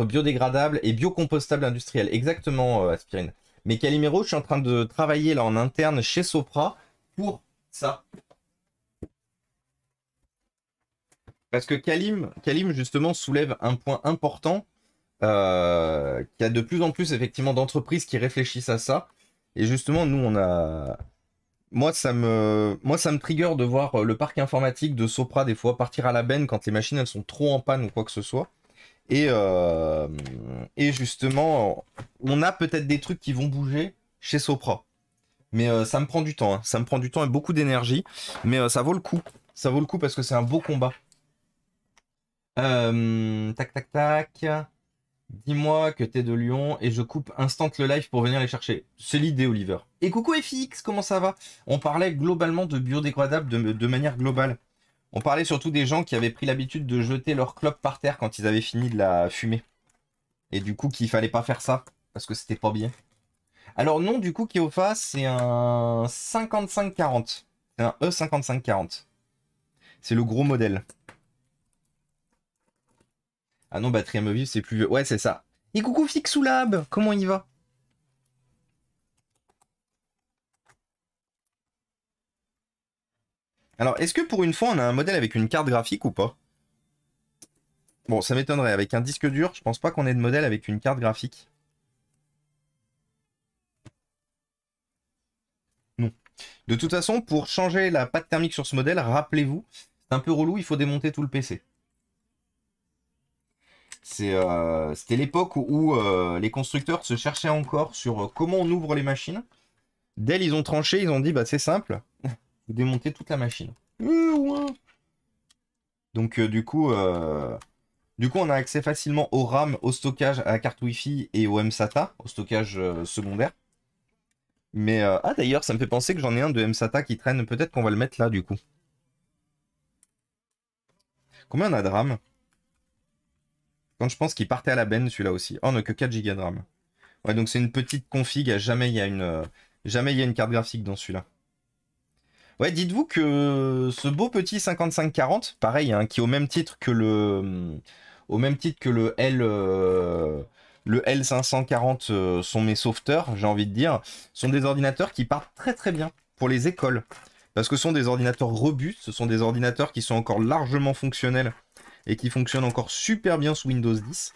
biodégradable et biocompostable industriel. Exactement, euh, Aspirine. Mais Calimero, je suis en train de travailler là en interne chez Sopra pour ça. Parce que Calim, Kalim justement soulève un point important. Euh, qu'il y a de plus en plus effectivement d'entreprises qui réfléchissent à ça. Et justement, nous, on a. Moi, ça me, moi, ça me trigger de voir euh, le parc informatique de Sopra des fois partir à la benne quand les machines elles sont trop en panne ou quoi que ce soit. Euh, et, justement, on a peut-être des trucs qui vont bouger chez Sopra. Mais euh, ça me prend du temps, hein. ça me prend du temps et beaucoup d'énergie. Mais euh, ça vaut le coup. Ça vaut le coup parce que c'est un beau combat. tac, tac, tac. Dis-moi que t'es de Lyon et je coupe instant le live pour venir les chercher. C'est l'idée, Oliver. Et coucou FX, comment ça va On parlait globalement de biodégradable de manière globale. On parlait surtout des gens qui avaient pris l'habitude de jeter leur clope par terre quand ils avaient fini de la fumer. Et du coup, qu'il fallait pas faire ça, parce que c'était pas bien. Alors non, du coup, au face c'est un 5540. C'est un E5540. C'est le gros modèle. Ah non, batterie à c'est plus vieux. Ouais, c'est ça. Et coucou Fixoulab, comment il va Alors, est-ce que pour une fois, on a un modèle avec une carte graphique ou pas Bon, ça m'étonnerait. Avec un disque dur, je pense pas qu'on ait de modèle avec une carte graphique. Non. De toute façon, pour changer la pâte thermique sur ce modèle, rappelez-vous, c'est un peu relou, il faut démonter tout le PC. Euh, c'était l'époque où euh, les constructeurs se cherchaient encore sur euh, comment on ouvre les machines. Dès, ils ont tranché, ils ont dit, bah c'est simple vous démontez toute la machine. Euh, donc euh, du coup, euh, du coup, on a accès facilement au RAM, au stockage, à la carte Wi-Fi et au MSATA, au stockage secondaire. Mais ah d'ailleurs, ça me fait penser que j'en ai un de MSATA qui traîne. Peut-être qu'on va le mettre là du coup. Combien on a de RAM Quand je pense qu'il partait à la benne celui-là aussi. Oh, on n'a que 4 Go de RAM. Ouais, donc c'est une petite config. Jamais il y a une, jamais il y a une carte graphique dans celui-là. Ouais, dites-vous que ce beau petit 5540, pareil, hein, qui au même titre que le, au même titre que le L, euh, le L540 euh, sont mes sauveteurs, j'ai envie de dire, sont des ordinateurs qui partent très très bien pour les écoles. Parce que ce sont des ordinateurs robustes, ce sont des ordinateurs qui sont encore largement fonctionnels et qui fonctionnent encore super bien sous Windows 10.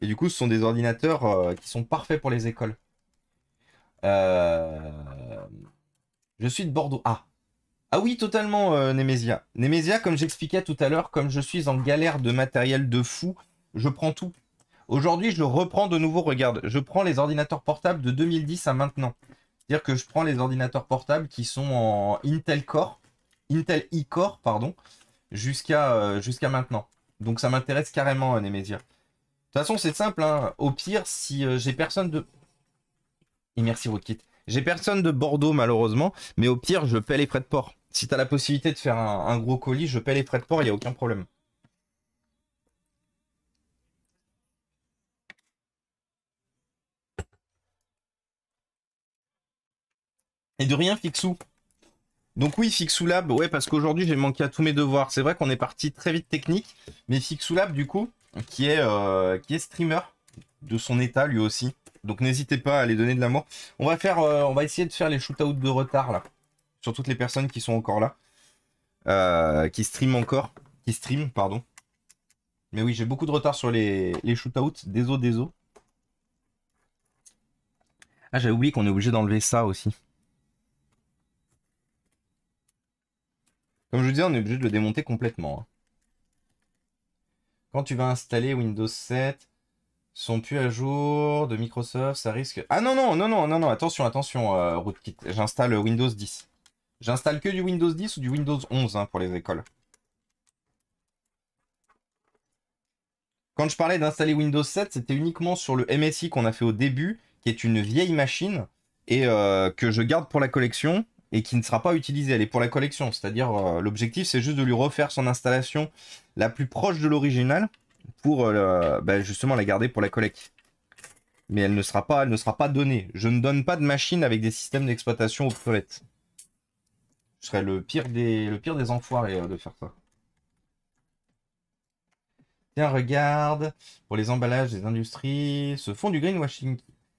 Et du coup, ce sont des ordinateurs euh, qui sont parfaits pour les écoles. Euh... Je suis de Bordeaux. Ah. Ah oui, totalement, Némésia. Euh, Nemesia. Nemesia, comme j'expliquais tout à l'heure, comme je suis en galère de matériel de fou, je prends tout. Aujourd'hui, je reprends de nouveau. Regarde, je prends les ordinateurs portables de 2010 à maintenant. C'est-à-dire que je prends les ordinateurs portables qui sont en Intel Core, Intel iCore pardon, euh, jusqu'à maintenant. Donc ça m'intéresse carrément, euh, Nemesia. De toute façon, c'est simple. Hein. Au pire, si j'ai personne de... Et merci, Rocket. J'ai personne de Bordeaux, malheureusement, mais au pire, je paie les frais de port. Si t'as la possibilité de faire un, gros colis, je paie les frais de port, il n'y a aucun problème. Et de rien, Fixou. Donc oui, Fixou Lab, ouais, parce qu'aujourd'hui j'ai manqué à tous mes devoirs. C'est vrai qu'on est parti très vite technique, mais Fixou Lab, du coup, qui est, euh, qui est streamer de son état lui aussi, donc n'hésitez pas à les donner de l'amour. On va faire, euh, on va essayer de faire les shootouts de retard là. Sur toutes les personnes qui sont encore là. Euh, qui stream encore. Qui stream, pardon. Mais oui, j'ai beaucoup de retard sur les, les shootouts. Désolé, désolé. Ah, j'avais oublié qu'on est obligé d'enlever ça aussi. Comme je vous disais, on est obligé de le démonter complètement. Hein. Quand tu vas installer Windows 7, sont plus à jour de Microsoft, ça risque. Ah non, non, non, non, non, non, attention, attention, route euh, Rootkit. J'installe Windows 10. J'installe que du Windows 10 ou du Windows 11 hein, pour les écoles. Quand je parlais d'installer Windows 7, c'était uniquement sur le MSI qu'on a fait au début, qui est une vieille machine et euh, que je garde pour la collection et qui ne sera pas utilisée. Elle est pour la collection, c'est-à-dire euh, l'objectif c'est juste de lui refaire son installation la plus proche de l'original pour euh, ben, justement la garder pour la collecte. Mais elle ne, sera pas, elle ne sera pas donnée. Je ne donne pas de machine avec des systèmes d'exploitation obsolètes. Je serais le pire des, le pire des enfoirés euh, de faire ça. Tiens, regarde, pour les emballages des industries, ce font du greenwashing.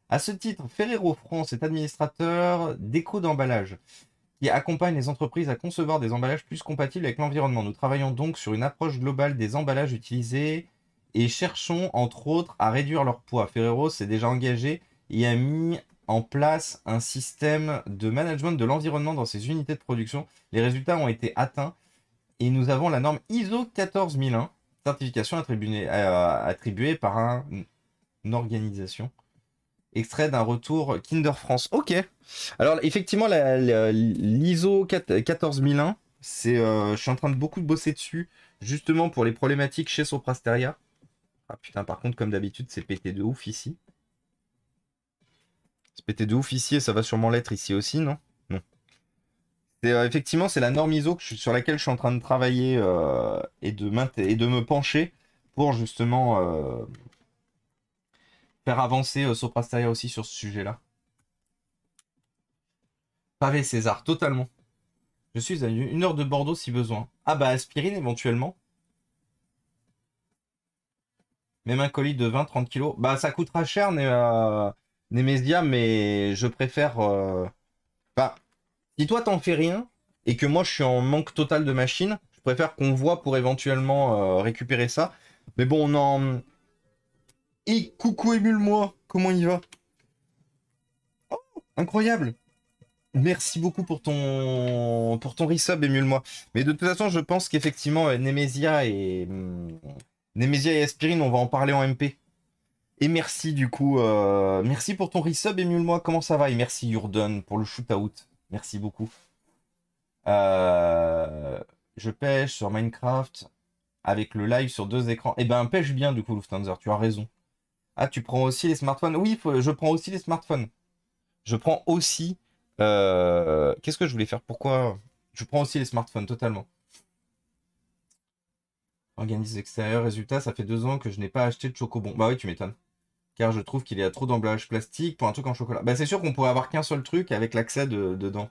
À ce titre, Ferrero France est administrateur d'éco d'emballage qui accompagne les entreprises à concevoir des emballages plus compatibles avec l'environnement. Nous travaillons donc sur une approche globale des emballages utilisés et cherchons entre autres à réduire leur poids. Ferrero s'est déjà engagé et a mis en place un système de management de l'environnement dans ses unités de production. Les résultats ont été atteints et nous avons la norme ISO 14001, certification attribuée, euh, par une organisation. Extrait d'un retour Kinder France. Ok. Alors effectivement, l'ISO 14001, euh, je suis en train de beaucoup bosser dessus, justement pour les problématiques chez Soprasteria. Ah putain, par contre, comme d'habitude, c'est pété de ouf ici. C'est pété de ouf ici et ça va sûrement l'être ici aussi, non Non. Euh, effectivement, c'est la norme ISO sur laquelle je suis en train de travailler euh, et, de me pencher pour justement euh, faire avancer Soprasteria aussi sur ce sujet-là. pareil César, totalement. Je suis à une heure de Bordeaux si besoin. Ah bah aspirine éventuellement. Même un colis de 20-30 kilos. Bah, ça coûtera cher, né, euh, Nemesia, mais je préfère. Euh, bah, si toi t'en fais rien et que moi je suis en manque total de machines, je préfère qu'on voit pour éventuellement euh, récupérer ça. Mais bon, on en. Et coucou émule-moi, comment il va Oh, incroyable Merci beaucoup pour ton pour ton resub, émule-moi. Mais de toute façon, je pense qu'effectivement, Nemesia et hum, Nemesia et Aspirine, on va en parler en MP. Et merci du coup, euh, merci pour ton resub, émule-moi, comment ça va Et merci Jordan pour le shootout, merci beaucoup. Euh, je pêche sur Minecraft avec le live sur deux écrans. Eh ben pêche bien du coup Lufthansa, tu as raison. Ah tu prends aussi les smartphones Oui, je prends aussi les smartphones. Je prends aussi... Euh, qu'est-ce que je voulais faire Pourquoi Je prends aussi les smartphones totalement. Organise extérieur, résultat, ça fait deux ans que je n'ai pas acheté de chocobon. Bah oui, tu m'étonnes. Car je trouve qu'il y a trop d'emballage plastique pour un truc en chocolat. Bah c'est sûr qu'on pourrait avoir qu'un seul truc avec l'accès dedans.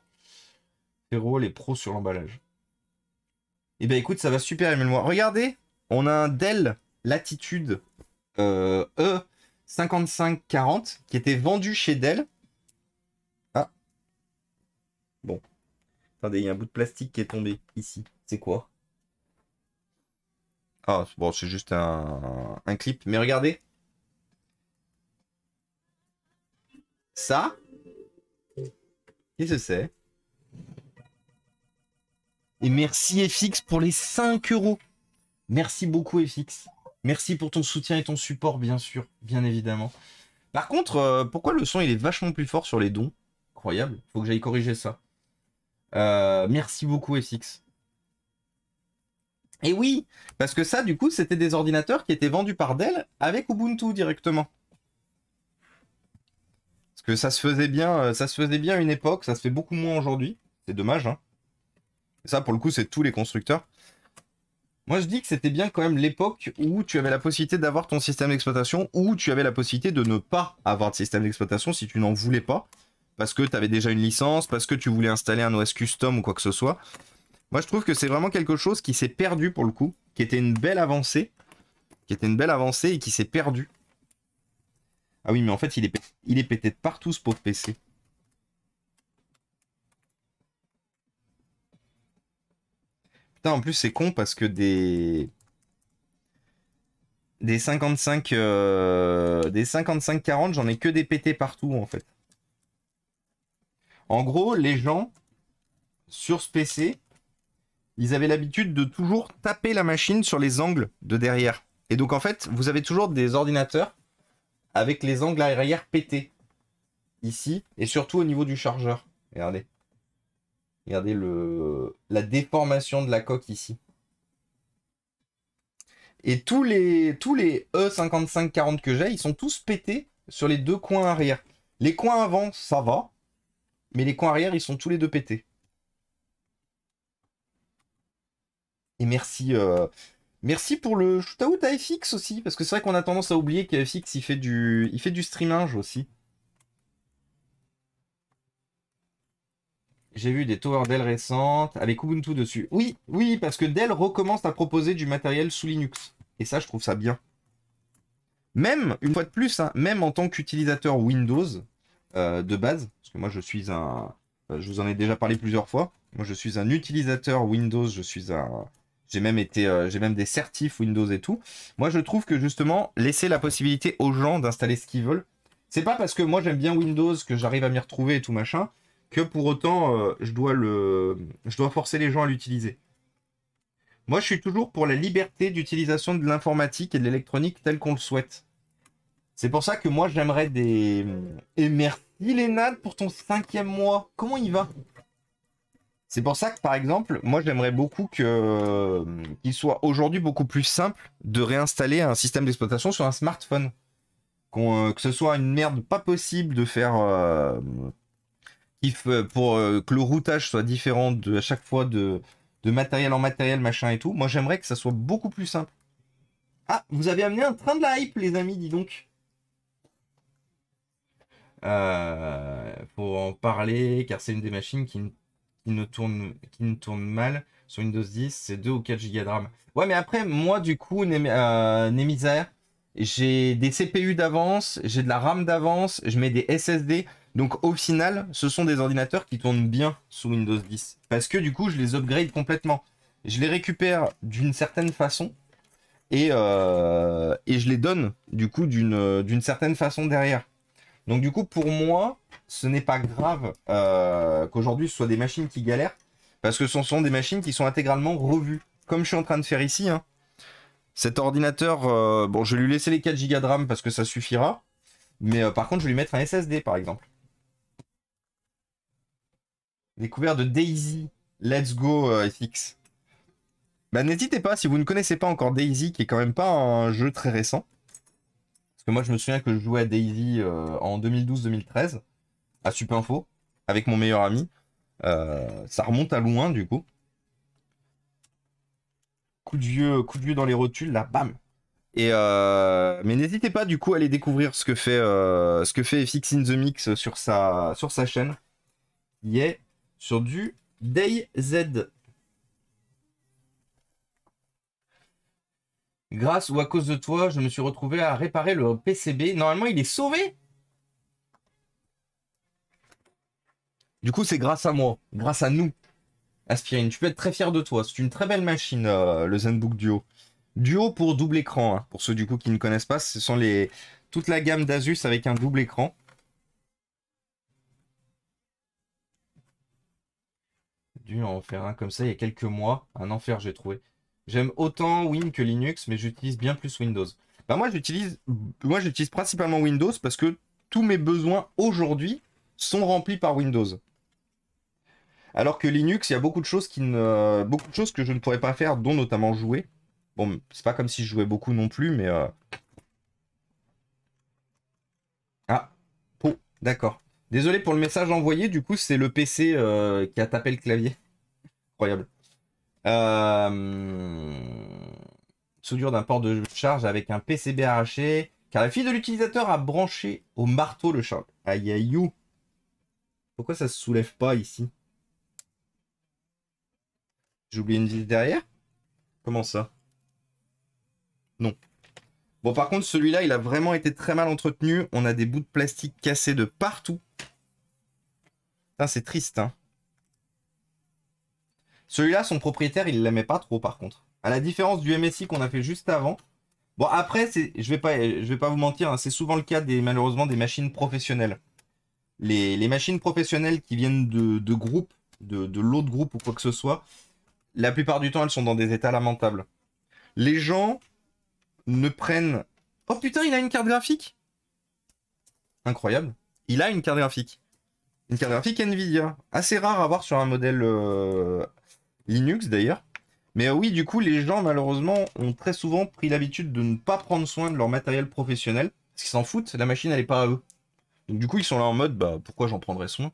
Féro, les pros sur l'emballage. Eh ben écoute, ça va super aimer moi. Regardez, on a un Dell Latitude E5540 euh, e qui était vendu chez Dell. Ah. Bon. Attendez, il y a un bout de plastique qui est tombé ici. C'est quoi ah, bon, c'est juste un, clip. Mais regardez. Ça Qui ce sait Et merci FX pour les 5 euros. Merci beaucoup FX. Merci pour ton soutien et ton support, bien sûr, bien évidemment. Par contre, euh, pourquoi le son il est vachement plus fort sur les dons Incroyable, faut que j'aille corriger ça. Euh, merci beaucoup FX. Et oui, parce que ça, du coup, c'était des ordinateurs qui étaient vendus par Dell avec Ubuntu directement. Parce que ça se faisait bien, euh, ça se faisait bien une époque, ça se fait beaucoup moins aujourd'hui. C'est dommage. Hein. ça, pour le coup, c'est tous les constructeurs. Moi, je dis que c'était bien quand même l'époque où tu avais la possibilité d'avoir ton système d'exploitation, ou tu avais la possibilité de ne pas avoir de système d'exploitation si tu n'en voulais pas, parce que tu avais déjà une licence, parce que tu voulais installer un OS custom ou quoi que ce soit. Moi, je trouve que c'est vraiment quelque chose qui s'est perdu pour le coup, qui était une belle avancée, qui était une belle avancée et qui s'est perdu. Ah oui, mais en fait, il est, il est pété de partout ce de PC. Putain, en plus, c'est con parce que des. Des 55. Euh, des 55-40, j'en ai que des pétés partout, en fait. En gros, les gens, sur ce PC, ils avaient l'habitude de toujours taper la machine sur les angles de derrière. Et donc en fait, vous avez toujours des ordinateurs avec les angles arrière pétés. Ici, et surtout au niveau du chargeur. Regardez. Regardez le... la déformation de la coque ici. Et tous les, tous les E5540 que j'ai, ils sont tous pétés sur les deux coins arrière. Les coins avant, ça va. Mais les coins arrière, ils sont tous les deux pétés. Et merci, euh, merci pour le shootout à FX aussi, parce que c'est vrai qu'on a tendance à oublier qu'FX il fait du, il fait du streaming aussi. J'ai vu des towers Dell récentes avec Ubuntu dessus. Oui, oui, parce que Dell recommence à proposer du matériel sous Linux. Et ça, je trouve ça bien. Même, une fois de plus, hein, même en tant qu'utilisateur Windows euh, de base, parce que moi je suis un. Euh, je vous en ai déjà parlé plusieurs fois. Moi je suis un utilisateur Windows, je suis un, j'ai même été, euh, j'ai même des certifs Windows et tout. Moi, je trouve que justement, laisser la possibilité aux gens d'installer ce qu'ils veulent, c'est pas parce que moi j'aime bien Windows que j'arrive à m'y retrouver et tout machin, que pour autant euh, je dois le, je dois forcer les gens à l'utiliser. Moi, je suis toujours pour la liberté d'utilisation de l'informatique et de l'électronique telle qu'on le souhaite. C'est pour ça que moi j'aimerais des. Hum, et eh, merci Lénade pour ton cinquième mois. Comment il va c'est pour ça que, par exemple, moi, j'aimerais beaucoup qu'il soit aujourd'hui beaucoup plus simple de réinstaller un système d'exploitation sur un smartphone. Euh, que ce soit une merde pas possible de faire. Euh, euh, pour que le routage soit différent de, à chaque fois de, matériel en matériel, machin et tout. Moi, j'aimerais que ça soit beaucoup plus simple. Ah, vous avez amené un train de la hype, les amis, dis donc. Euh, pour en parler, car c'est une des machines qui ne ne tourne, ne tourne mal sur Windows 10, c'est 2 ou 4 Go de RAM. Ouais, mais après, moi, du coup, Nemisère, euh, j'ai des CPU d'avance, j'ai de la RAM d'avance, je mets des SSD. Donc, au final, ce sont des ordinateurs qui tournent bien sous Windows 10. Parce que, du coup, je les upgrade complètement. Je les récupère d'une certaine façon et, euh, et je les donne, du coup, euh, d'une certaine façon derrière. Donc, du coup, pour moi, ce n'est pas grave euh, qu'aujourd'hui ce soit des machines qui galèrent, parce que ce sont des machines qui sont intégralement revues, comme je suis en train de faire ici. Hein. Cet ordinateur, euh, bon, je vais lui laisser les 4 Go de RAM parce que ça suffira, mais euh, par contre, je vais lui mettre un SSD par exemple. Découvert de Daisy, Let's Go FX. Bah, n'hésitez pas, si vous ne connaissez pas encore Daisy, qui est quand même pas un jeu très récent. Parce que moi, je me souviens que je jouais à Daisy en 2012-2013 à Info avec mon meilleur ami. Euh, ça remonte à loin du coup. Coup de vieux, coup de vieux dans les rotules, là, bam. Et euh, mais n'hésitez pas du coup à aller découvrir ce que fait euh, ce que fait FX in the Mix sur sa sur sa chaîne. Il est sur du DayZ. Grâce ou à cause de toi, je me suis retrouvé à réparer le PCB. Normalement, il est sauvé Du coup, c'est grâce à moi, grâce à nous. Aspirine, tu peux être très fier de toi. C'est une très belle machine, euh, le ZenBook Duo. Duo pour double écran, hein. pour ceux du coup qui ne connaissent pas, ce sont les... toute la gamme d'Asus avec un double écran. dû en faire un comme ça il y a quelques mois. Un enfer, j'ai trouvé. J'aime autant Win que Linux, mais j'utilise bien plus Windows. Bah moi, j'utilise, moi, j'utilise principalement Windows parce que tous mes besoins aujourd'hui sont remplis par Windows. Alors que Linux, il y a beaucoup de choses qui ne, beaucoup de choses que je ne pourrais pas faire, dont notamment jouer. Bon, c'est pas comme si je jouais beaucoup non plus, mais euh, ah, oh, d'accord. Désolé pour le message envoyé. Du coup, c'est le PC euh, qui a tapé le clavier. Incroyable. Euh, soudure d'un port de charge avec un PCB arraché, car la fille de l'utilisateur a branché au marteau le charge. Aïe aïe Pourquoi ça se soulève pas ici j'ai oublié une ville derrière Comment ça Non. Bon, par contre, celui-là, il a vraiment été très mal entretenu. On a des bouts de plastique cassés de partout. C'est triste. Hein. Celui-là, son propriétaire, il l'aimait pas trop, par contre. À la différence du MSI qu'on a fait juste avant. Bon, après, je vais, pas, je vais pas vous mentir, hein, c'est souvent le cas, des, malheureusement, des machines professionnelles. Les, machines professionnelles qui viennent de, de groupes, de, de l'autre groupe ou quoi que ce soit, la plupart du temps, elles sont dans des états lamentables. Les gens ne prennent. Oh putain, il a une carte graphique Incroyable. Il a une carte graphique. Une carte graphique Nvidia. Assez rare à voir sur un modèle euh, Linux d'ailleurs. Mais oui, du coup, les gens, malheureusement, ont très souvent pris l'habitude de ne pas prendre soin de leur matériel professionnel. Parce qu'ils s'en foutent, la machine, elle n'est pas à eux. Donc du coup, ils sont là en mode, bah, pourquoi j'en prendrais soin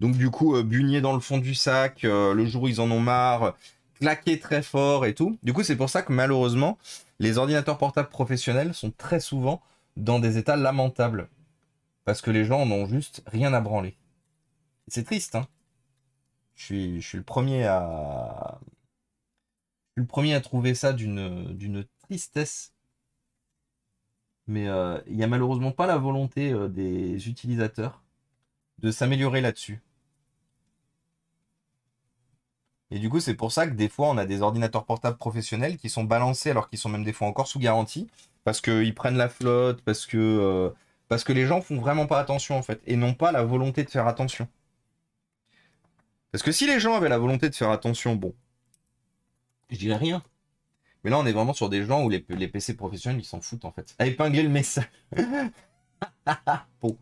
donc du coup, euh, bugner dans le fond du sac, euh, le jour où ils en ont marre, claquer très fort et tout. Du coup, c'est pour ça que malheureusement, les ordinateurs portables professionnels sont très souvent dans des états lamentables. Parce que les gens n'ont juste rien à branler. C'est triste, hein je suis, le premier à... le premier à trouver ça d'une tristesse. Mais euh, il n'y a malheureusement pas la volonté des utilisateurs de s'améliorer là-dessus. Et du coup, c'est pour ça que des fois, on a des ordinateurs portables professionnels qui sont balancés, alors qu'ils sont même des fois encore sous garantie, parce qu'ils prennent la flotte, parce que, euh, parce que les gens font vraiment pas attention, en fait, et n'ont pas la volonté de faire attention. Parce que si les gens avaient la volonté de faire attention, bon. Je dirais rien. Mais là, on est vraiment sur des gens où les, les PC professionnels, ils s'en foutent, en fait. À épingler le message. bon.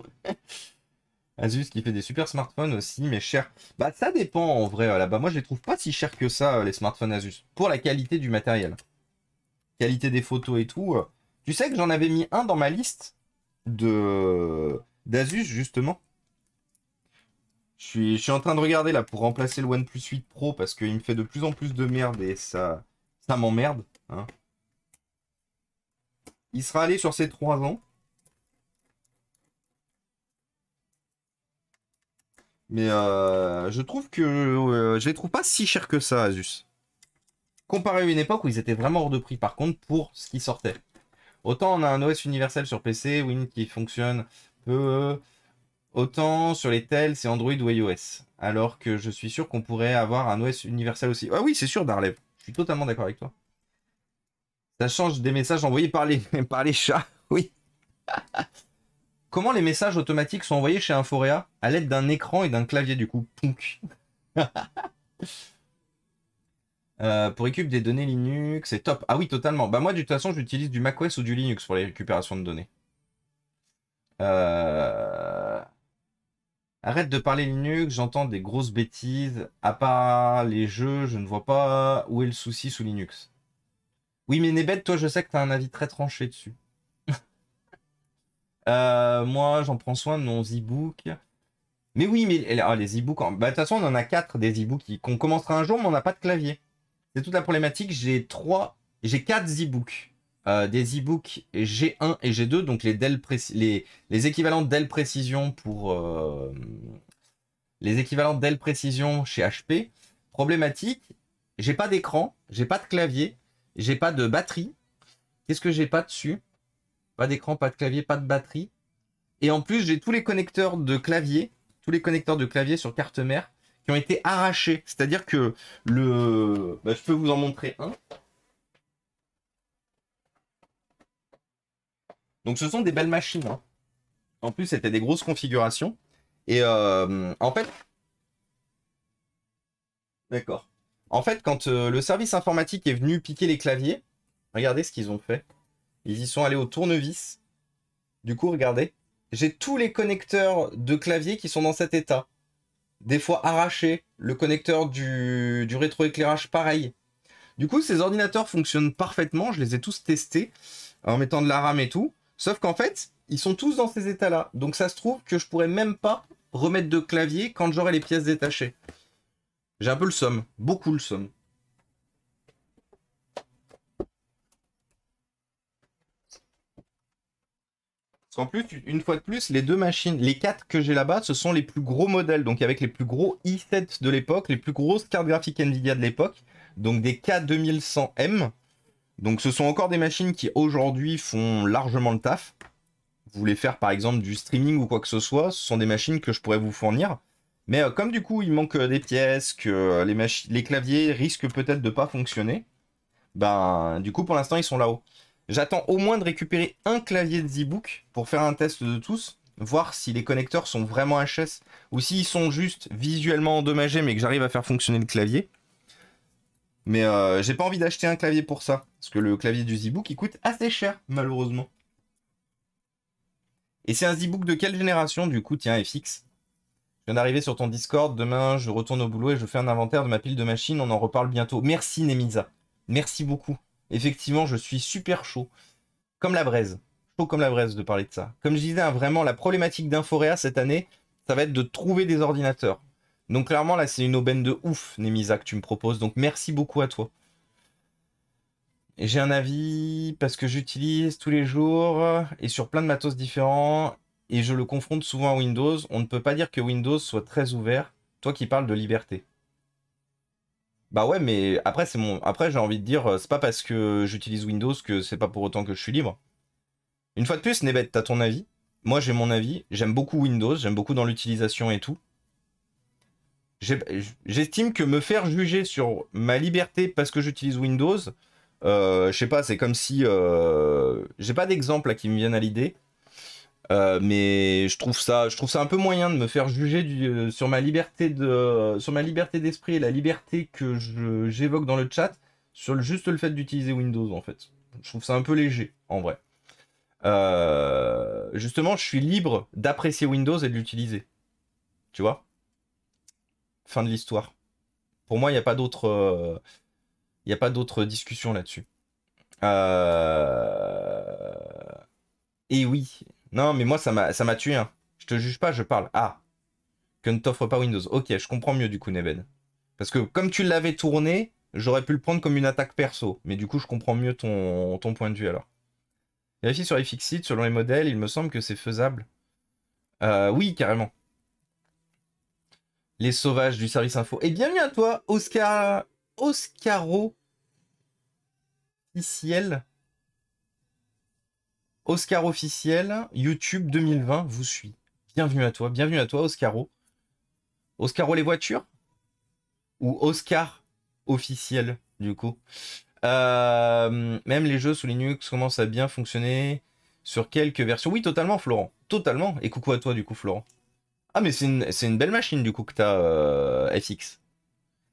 Asus qui fait des super smartphones aussi, mais cher. Bah ça dépend en vrai euh, là-bas. Moi je les trouve pas si chers que ça, euh, les smartphones Asus. Pour la qualité du matériel. Qualité des photos et tout. Euh. Tu sais que j'en avais mis un dans ma liste de d'Asus justement. Je suis, en train de regarder là pour remplacer le OnePlus 8 Pro parce qu'il me fait de plus en plus de merde et ça, ça m'emmerde. Hein. Il sera allé sur ses 3 ans. Mais euh, je trouve que euh, je les trouve pas si chers que ça, Asus. Comparé à une époque où ils étaient vraiment hors de prix, par contre, pour ce qui sortait. Autant on a un OS universel sur PC, Win qui fonctionne peu, autant sur les tels, c'est Android ou iOS. Alors que je suis sûr qu'on pourrait avoir un OS universel aussi. Ah oui, c'est sûr, Darlev. Je suis totalement d'accord avec toi. Ça change des messages envoyés par les, par les chats, oui. Comment les messages automatiques sont envoyés chez Inforea à l'aide d'un écran et d'un clavier du coup euh, pour récupérer des données Linux, c'est top. Ah oui, totalement. Bah moi, de toute façon, j'utilise du macOS ou du Linux pour les récupérations de données. Euh, arrête de parler Linux, j'entends des grosses bêtises. À part les jeux, je ne vois pas où est le souci sous Linux. Oui, mais Nebed, toi, je sais que tu as un avis très tranché dessus. Euh, moi, j'en prends soin de mon e-book. Mais oui, mais ah, les e-books, bah, de toute façon, on en a quatre des e-books qu'on commencera un jour, mais on n'a pas de clavier. C'est toute la problématique. J'ai trois, j'ai quatre e-books. Euh, des e-books G1 et G2, donc les, Dell les, les équivalents Dell Précision pour. Euh, les équivalents Dell Précision chez HP. Problématique, j'ai pas d'écran, j'ai pas de clavier, j'ai pas de batterie. Qu'est-ce que j'ai pas dessus pas d'écran, pas de clavier, pas de batterie. Et en plus, j'ai tous les connecteurs de clavier, tous les connecteurs de clavier sur carte mère qui ont été arrachés. C'est-à-dire que le. Bah, je peux vous en montrer un. Donc ce sont des belles machines. Hein. En plus, c'était des grosses configurations. Et euh, en fait. D'accord. En fait, quand euh, le service informatique est venu piquer les claviers, regardez ce qu'ils ont fait. Ils y sont allés au tournevis. Du coup, regardez. J'ai tous les connecteurs de clavier qui sont dans cet état. Des fois arrachés. Le connecteur du, rétro rétroéclairage, pareil. Du coup, ces ordinateurs fonctionnent parfaitement. Je les ai tous testés en mettant de la RAM et tout. Sauf qu'en fait, ils sont tous dans ces états-là. Donc ça se trouve que je pourrais même pas remettre de clavier quand j'aurai les pièces détachées. J'ai un peu le somme. Beaucoup le somme. En plus, une fois de plus, les deux machines, les quatre que j'ai là-bas, ce sont les plus gros modèles, donc avec les plus gros i7 de l'époque, les plus grosses cartes graphiques Nvidia de l'époque, donc des K2100M. Donc ce sont encore des machines qui aujourd'hui font largement le taf. Vous voulez faire par exemple du streaming ou quoi que ce soit, ce sont des machines que je pourrais vous fournir. Mais euh, comme du coup il manque euh, des pièces, que euh, les, les claviers risquent peut-être de ne pas fonctionner, ben du coup pour l'instant ils sont là-haut. J'attends au moins de récupérer un clavier de z pour faire un test de tous, voir si les connecteurs sont vraiment HS ou s'ils sont juste visuellement endommagés mais que j'arrive à faire fonctionner le clavier. Mais euh, j'ai pas envie d'acheter un clavier pour ça, parce que le clavier du z il coûte assez cher malheureusement. Et c'est un Zbook de quelle génération du coup Tiens, FX. Je viens d'arriver sur ton Discord, demain je retourne au boulot et je fais un inventaire de ma pile de machines, on en reparle bientôt. Merci Nemiza. merci beaucoup effectivement, je suis super chaud. Comme la braise. Chaud comme la braise de parler de ça. Comme je disais, hein, vraiment, la problématique d'Inforéa cette année, ça va être de trouver des ordinateurs. Donc clairement, là, c'est une aubaine de ouf, Nemisa, que tu me proposes. Donc merci beaucoup à toi. J'ai un avis parce que j'utilise tous les jours et sur plein de matos différents et je le confronte souvent à Windows. On ne peut pas dire que Windows soit très ouvert. Toi qui parles de liberté. Bah ouais, mais après, c'est mon... après j'ai envie de dire, euh, c'est pas parce que j'utilise Windows que c'est pas pour autant que je suis libre. Une fois de plus, Nebet, t'as ton avis. Moi, j'ai mon avis. J'aime beaucoup Windows, j'aime beaucoup dans l'utilisation et tout. J'estime que me faire juger sur ma liberté parce que j'utilise Windows, euh, je sais pas, c'est comme si. Euh, j'ai pas d'exemple qui me vienne à l'idée, euh, mais je trouve ça, je trouve ça un peu moyen de me faire juger euh, sur ma liberté de, sur ma liberté d'esprit et la liberté que j'évoque dans le chat sur juste le fait d'utiliser Windows en fait. Je trouve ça un peu léger en vrai. Euh, justement, je suis libre d'apprécier Windows et de l'utiliser. Tu vois Fin de l'histoire. Pour moi, il n'y a pas d'autre, il a pas d'autre discussion là-dessus. Et oui, non, mais moi, ça m'a tué. Hein. Je te juge pas, je parle. Ah, que ne t'offre pas Windows. Ok, je comprends mieux du coup, Nebed. Parce que comme tu l'avais tourné, j'aurais pu le prendre comme une attaque perso. Mais du coup, je comprends mieux ton, point de vue alors. Vérifie sur iFixit, selon les modèles, il me semble que c'est faisable. Euh, oui, carrément. Les sauvages du service info. Et eh bienvenue à toi, Oscar. Oscaro. elle. Oscar officiel, YouTube 2020 vous suit. Bienvenue à toi, bienvenue à toi, Oscaro. Oscaro les voitures Ou Oscar officiel, du coup euh, Même les jeux sous Linux commencent à bien fonctionner sur quelques versions. Oui, totalement, Florent. Totalement. Et coucou à toi, du coup, Florent. Ah, mais c'est une, belle machine, du coup, que t'as, euh, FX.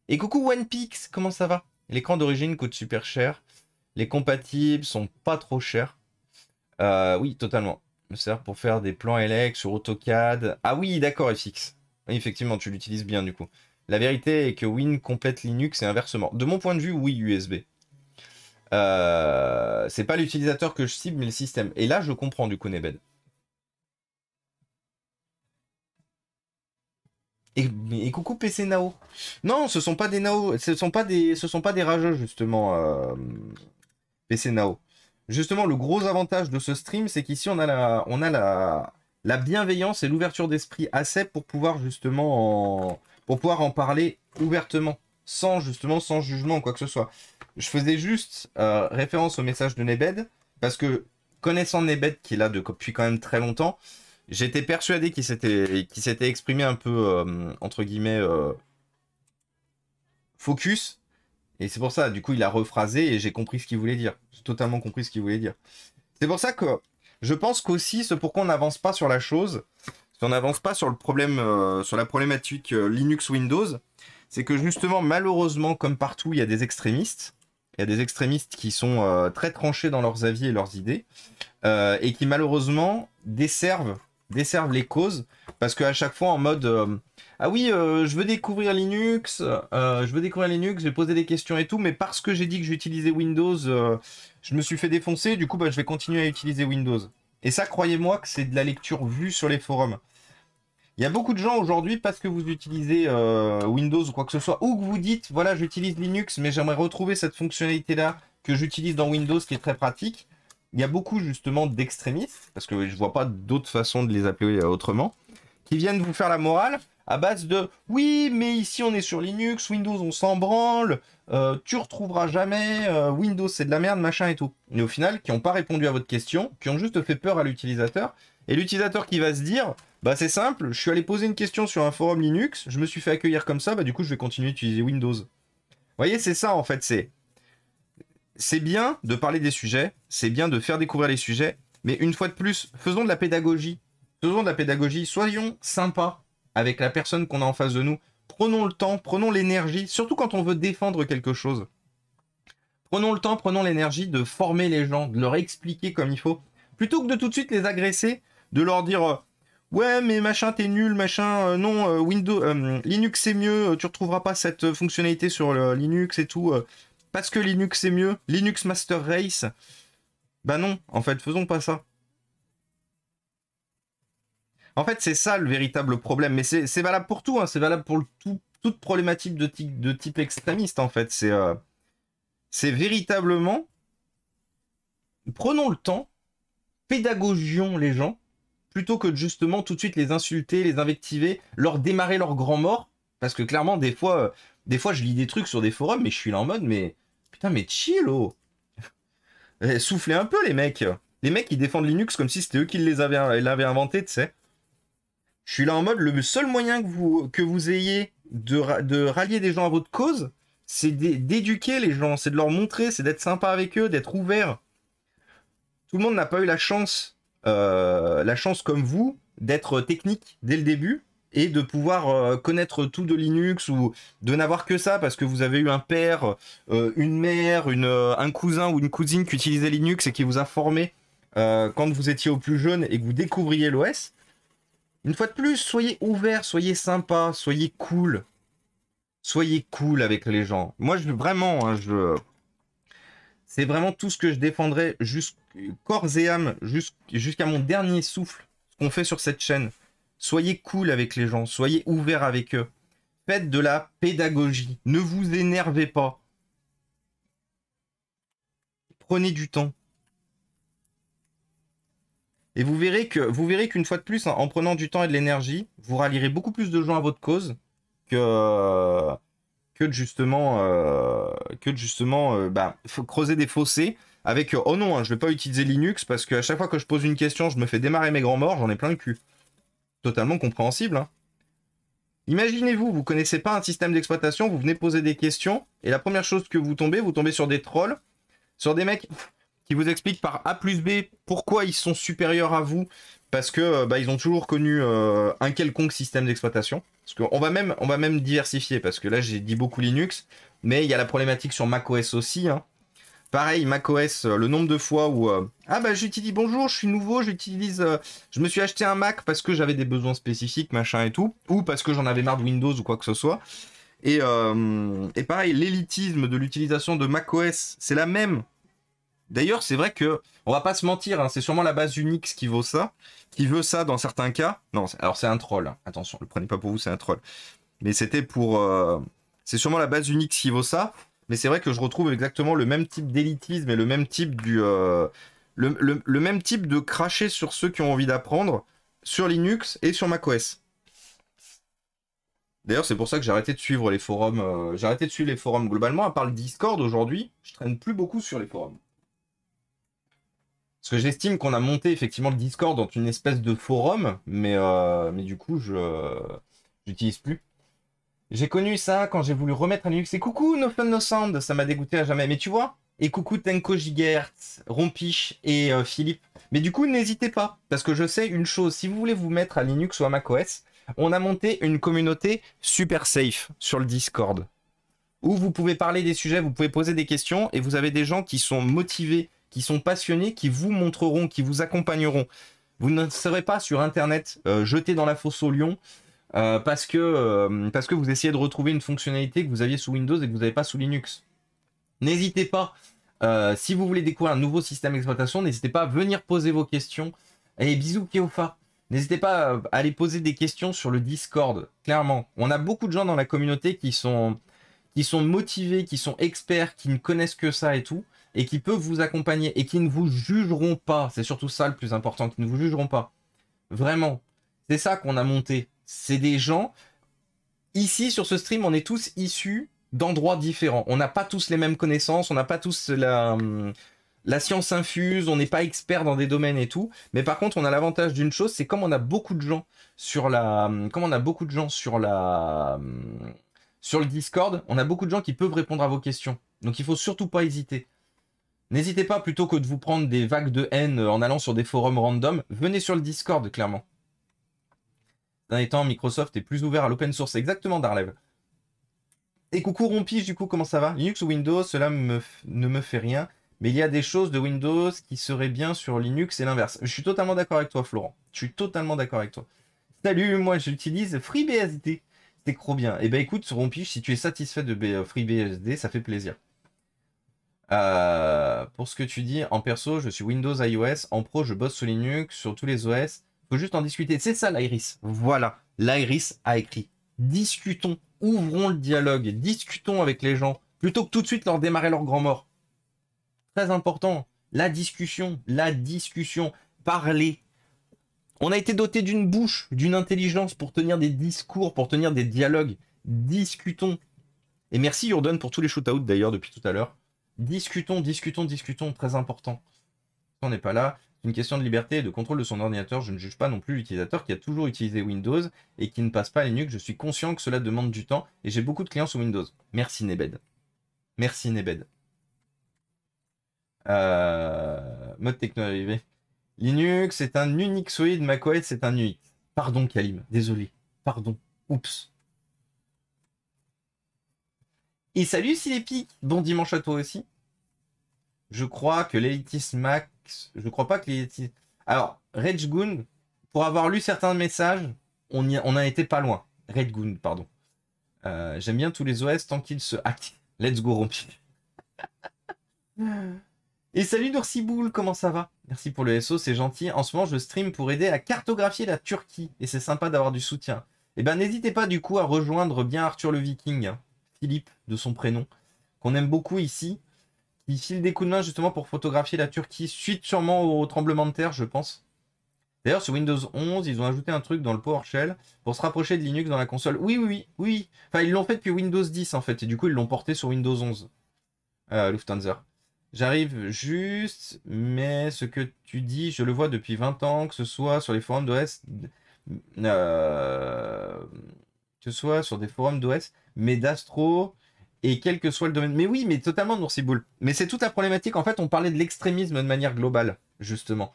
Et coucou OnePix, comment ça va L'écran d'origine coûte super cher. Les compatibles sont pas trop chers. Euh, oui, totalement. cest sert pour faire des plans Elec sur AutoCAD. Ah oui, d'accord, FX. effectivement, tu l'utilises bien du coup. La vérité est que Win complète Linux et inversement. De mon point de vue, oui, USB. Euh, c'est pas l'utilisateur que je cible, mais le système. Et là, je comprends du coup, Nebed. Et, coucou PC Nao. Non, ce sont pas des Nao, ce sont pas des, ce sont pas des rageux justement. Euh, PC Nao. Justement, le gros avantage de ce stream, c'est qu'ici, on a la, on a la, la bienveillance et l'ouverture d'esprit assez pour pouvoir justement en, pour pouvoir en parler ouvertement, sans justement, sans jugement, quoi que ce soit. Je faisais juste euh, référence au message de Nebed, parce que connaissant Nebed, qui est là depuis quand même très longtemps, j'étais persuadé qu'il s'était exprimé un peu, euh, entre guillemets, euh, focus et c'est pour ça, du coup, il a rephrasé et j'ai compris ce qu'il voulait dire. J'ai totalement compris ce qu'il voulait dire. C'est pour ça que je pense qu'aussi, ce pourquoi on n'avance pas sur la chose, si on n'avance pas sur le problème, euh, sur la problématique euh, Linux Windows, c'est que justement, malheureusement, comme partout, il y a des extrémistes. Il y a des extrémistes qui sont euh, très tranchés dans leurs avis et leurs idées, et qui malheureusement desservent desservent les causes parce à chaque fois en mode euh, ah oui euh, je veux découvrir Linux euh, je veux découvrir Linux je vais poser des questions et tout mais parce que j'ai dit que j'utilisais Windows je me suis fait défoncer du coup bah, je vais continuer à utiliser Windows et ça croyez-moi que c'est de la lecture vue sur les forums il y a beaucoup de gens aujourd'hui parce que vous utilisez Windows ou quoi que ce soit ou que vous dites voilà j'utilise Linux mais j'aimerais retrouver cette fonctionnalité là que j'utilise dans Windows qui est très pratique il y a beaucoup justement d'extrémistes, parce que je ne vois pas d'autre façon de les appeler euh, autrement, qui viennent vous faire la morale à base de oui, mais ici on est sur Linux, Windows on s'en branle, euh, tu retrouveras jamais, euh, Windows c'est de la merde, machin et tout. Mais au final, qui n'ont pas répondu à votre question, qui ont juste fait peur à l'utilisateur, et l'utilisateur qui va se dire bah c'est simple, je suis allé poser une question sur un forum Linux, je me suis fait accueillir comme ça, bah du coup je vais continuer à utiliser Windows. Vous voyez, c'est ça en fait, c'est c'est bien de parler des sujets, c'est bien de faire découvrir les sujets, mais une fois de plus, faisons de la pédagogie. Faisons de la pédagogie, soyons sympas avec la personne qu'on a en face de nous. Prenons le temps, prenons l'énergie, surtout quand on veut défendre quelque chose. Prenons le temps, prenons l'énergie de former les gens, de leur expliquer comme il faut, plutôt que de tout de suite les agresser, de leur dire euh, ouais mais machin t'es nul, machin euh, non euh, Windows, Linux c'est mieux, tu retrouveras pas cette fonctionnalité sur Linux et tout, parce que Linux c'est mieux, Linux Master Race. Bah non, en fait, faisons pas ça. En fait, c'est ça le véritable problème, mais c'est valable pour tout, hein. c'est valable pour tout, toute problématique de, type, de extrémiste, en fait. C'est euh, c'est véritablement, prenons le temps, pédagogions les gens, plutôt que justement tout de suite les insulter, les invectiver, leur démarrer leur grand mort, parce que clairement, des fois, euh, des fois, je lis des trucs sur des forums, mais je suis là en mode, mais Putain, mais chill, oh eh, Soufflez un peu, les mecs Les mecs, ils défendent Linux comme si c'était eux qui l'avaient inventé, tu sais. Je suis là en mode, le seul moyen que vous, que vous ayez de, rallier des gens à votre cause, c'est d'éduquer les gens, c'est de leur montrer, c'est d'être sympa avec eux, d'être ouvert. Tout le monde n'a pas eu la chance, euh, la chance comme vous, d'être technique dès le début et de pouvoir euh, connaître tout de Linux ou de n'avoir que ça parce que vous avez eu un père, euh, une mère, euh, un cousin ou une cousine qui utilisait Linux et qui vous a formé quand vous étiez au plus jeune et que vous découvriez l'OS. Une fois de plus, soyez ouvert, soyez sympa, soyez cool. Soyez cool avec les gens. Moi, je, vraiment, hein, c'est vraiment tout ce que je défendrai corps et âme jusqu'à mon dernier souffle, ce qu'on fait sur cette chaîne. Soyez cool avec les gens, soyez ouvert avec eux. Faites de la pédagogie, ne vous énervez pas. Prenez du temps. Et vous verrez que vous verrez qu'une fois de plus, hein, en prenant du temps et de l'énergie, vous rallierez beaucoup plus de gens à votre cause que que justement euh, que justement euh, bah, creuser des fossés avec euh, oh non, hein, je ne vais pas utiliser Linux parce qu'à chaque fois que je pose une question, je me fais démarrer mes grands morts, j'en ai plein le cul totalement compréhensible. Hein. Imaginez-vous, vous connaissez pas un système d'exploitation, vous venez poser des questions, et la première chose que vous tombez, vous tombez sur des trolls, sur des mecs qui vous expliquent par A plus B pourquoi ils sont supérieurs à vous, parce que euh, bah, ils ont toujours connu euh, un quelconque système d'exploitation. Parce qu'on va même, on va même diversifier, parce que là j'ai dit beaucoup Linux, mais il y a la problématique sur macOS aussi. Hein. Pareil, macOS, euh, le nombre de fois où euh, ah bah j'utilise bonjour, je suis nouveau, j'utilise, euh, je me suis acheté un Mac parce que j'avais des besoins spécifiques, machin et tout, ou parce que j'en avais marre de Windows ou quoi que ce soit. Et, et pareil, l'élitisme de l'utilisation de macOS, c'est la même. D'ailleurs, c'est vrai que on va pas se mentir, hein, c'est sûrement la base Unix qui vaut ça, qui veut ça dans certains cas. Non, alors c'est un troll. Hein. Attention, le prenez pas pour vous, c'est un troll. Mais c'était pour, c'est sûrement la base Unix qui vaut ça. Mais c'est vrai que je retrouve exactement le même type d'élitisme et le même type du euh, le, même type de cracher sur ceux qui ont envie d'apprendre sur Linux et sur macOS. D'ailleurs, c'est pour ça que j'ai arrêté de suivre les forums. Euh, j'ai arrêté de suivre les forums globalement. À part le Discord aujourd'hui, je traîne plus beaucoup sur les forums. Parce que j'estime qu'on a monté effectivement le Discord dans une espèce de forum, mais, euh, mais du coup, je n'utilise plus. J'ai connu ça quand j'ai voulu remettre à Linux. Et coucou, No Fun No ça m'a dégoûté à jamais. Mais tu vois, et coucou Tenko Gigert, Rompiche et euh, Philippe. Mais du coup, n'hésitez pas, parce que je sais une chose, si vous voulez vous mettre à Linux ou à macOS, on a monté une communauté super safe sur le Discord, où vous pouvez parler des sujets, vous pouvez poser des questions, et vous avez des gens qui sont motivés, qui sont passionnés, qui vous montreront, qui vous accompagneront. Vous ne serez pas sur Internet euh, jeté dans la fosse au lion euh, parce, que, euh, parce que vous essayez de retrouver une fonctionnalité que vous aviez sous Windows et que vous n'avez pas sous Linux. N'hésitez pas, euh, si vous voulez découvrir un nouveau système d'exploitation, n'hésitez pas à venir poser vos questions. Et bisous Kéofa. N'hésitez pas à aller poser des questions sur le Discord, clairement. On a beaucoup de gens dans la communauté qui sont, qui sont motivés, qui sont experts, qui ne connaissent que ça et tout, et qui peuvent vous accompagner et qui ne vous jugeront pas. C'est surtout ça le plus important, qui ne vous jugeront pas. Vraiment. C'est ça qu'on a monté c'est des gens. Ici, sur ce stream, on est tous issus d'endroits différents. On n'a pas tous les mêmes connaissances, on n'a pas tous la, hum, la science infuse, on n'est pas expert dans des domaines et tout. Mais par contre, on a l'avantage d'une chose, c'est comme on a beaucoup de gens sur la, hum, comme on a beaucoup de gens sur la, hum, sur le Discord, on a beaucoup de gens qui peuvent répondre à vos questions. Donc il faut surtout pas hésiter. N'hésitez pas plutôt que de vous prendre des vagues de haine euh, en allant sur des forums random, venez sur le Discord clairement les temps, Microsoft est plus ouvert à l'open source. Exactement, Darlève. Et coucou Rompige, du coup, comment ça va Linux ou Windows, cela ne me fait rien. Mais il y a des choses de Windows qui seraient bien sur Linux et l'inverse. Je suis totalement d'accord avec toi, Florent. Je suis totalement d'accord avec toi. Salut, moi j'utilise FreeBSD. C'est trop bien. Et eh ben écoute, Rompige, si tu es satisfait de euh, FreeBSD, ça fait plaisir. Euh, pour ce que tu dis, en perso, je suis Windows iOS. En pro, je bosse sur Linux, sur tous les OS faut juste en discuter. C'est ça l'Iris. Voilà, l'Iris a écrit. Discutons, ouvrons le dialogue, discutons avec les gens, plutôt que tout de suite leur démarrer leur grand mort. Très important, la discussion, la discussion, parler. On a été doté d'une bouche, d'une intelligence pour tenir des discours, pour tenir des dialogues. Discutons. Et merci Jordan pour tous les shoot d'ailleurs depuis tout à l'heure. Discutons, discutons, discutons, très important. On n'est pas là une question de liberté et de contrôle de son ordinateur. Je ne juge pas non plus l'utilisateur qui a toujours utilisé Windows et qui ne passe pas à Linux. Je suis conscient que cela demande du temps et j'ai beaucoup de clients sous Windows. Merci Nebed. Merci Nebed. Euh, mode techno arrivé. Linux c'est un unique Mac macOS c'est un Unix. Pardon Kalim, désolé. Pardon. Oups. Et salut Silépic, bon dimanche à toi aussi. Je crois que l'élitisme Mac je crois pas que les. Alors, red pour avoir lu certains messages, on, été pas loin. Red pardon. Euh, j'aime bien tous les OS tant qu'ils se hackent. Let's go, rompi. Et salut Boule, comment ça va Merci pour le SO, c'est gentil. En ce moment, je stream pour aider à cartographier la Turquie et c'est sympa d'avoir du soutien. Eh ben, n'hésitez pas du coup à rejoindre bien Arthur le Viking, hein, Philippe de son prénom, qu'on aime beaucoup ici. Il file des coups de main justement pour photographier la Turquie suite sûrement au tremblement de terre, je pense. D'ailleurs, sur Windows 11, ils ont ajouté un truc dans le PowerShell pour se rapprocher de Linux dans la console. Oui, oui, oui. oui. Enfin, ils l'ont fait depuis Windows 10 en fait, et du coup, ils l'ont porté sur Windows 11. Euh, Lufthansa. J'arrive juste, mais ce que tu dis, je le vois depuis 20 ans, que ce soit sur les forums d'OS, euh, que ce soit sur des forums d'OS, mais d'Astro, et quel que soit le domaine. Mais oui, mais totalement, Noursiboul. Mais c'est toute la problématique. En fait, on parlait de l'extrémisme de manière globale, justement.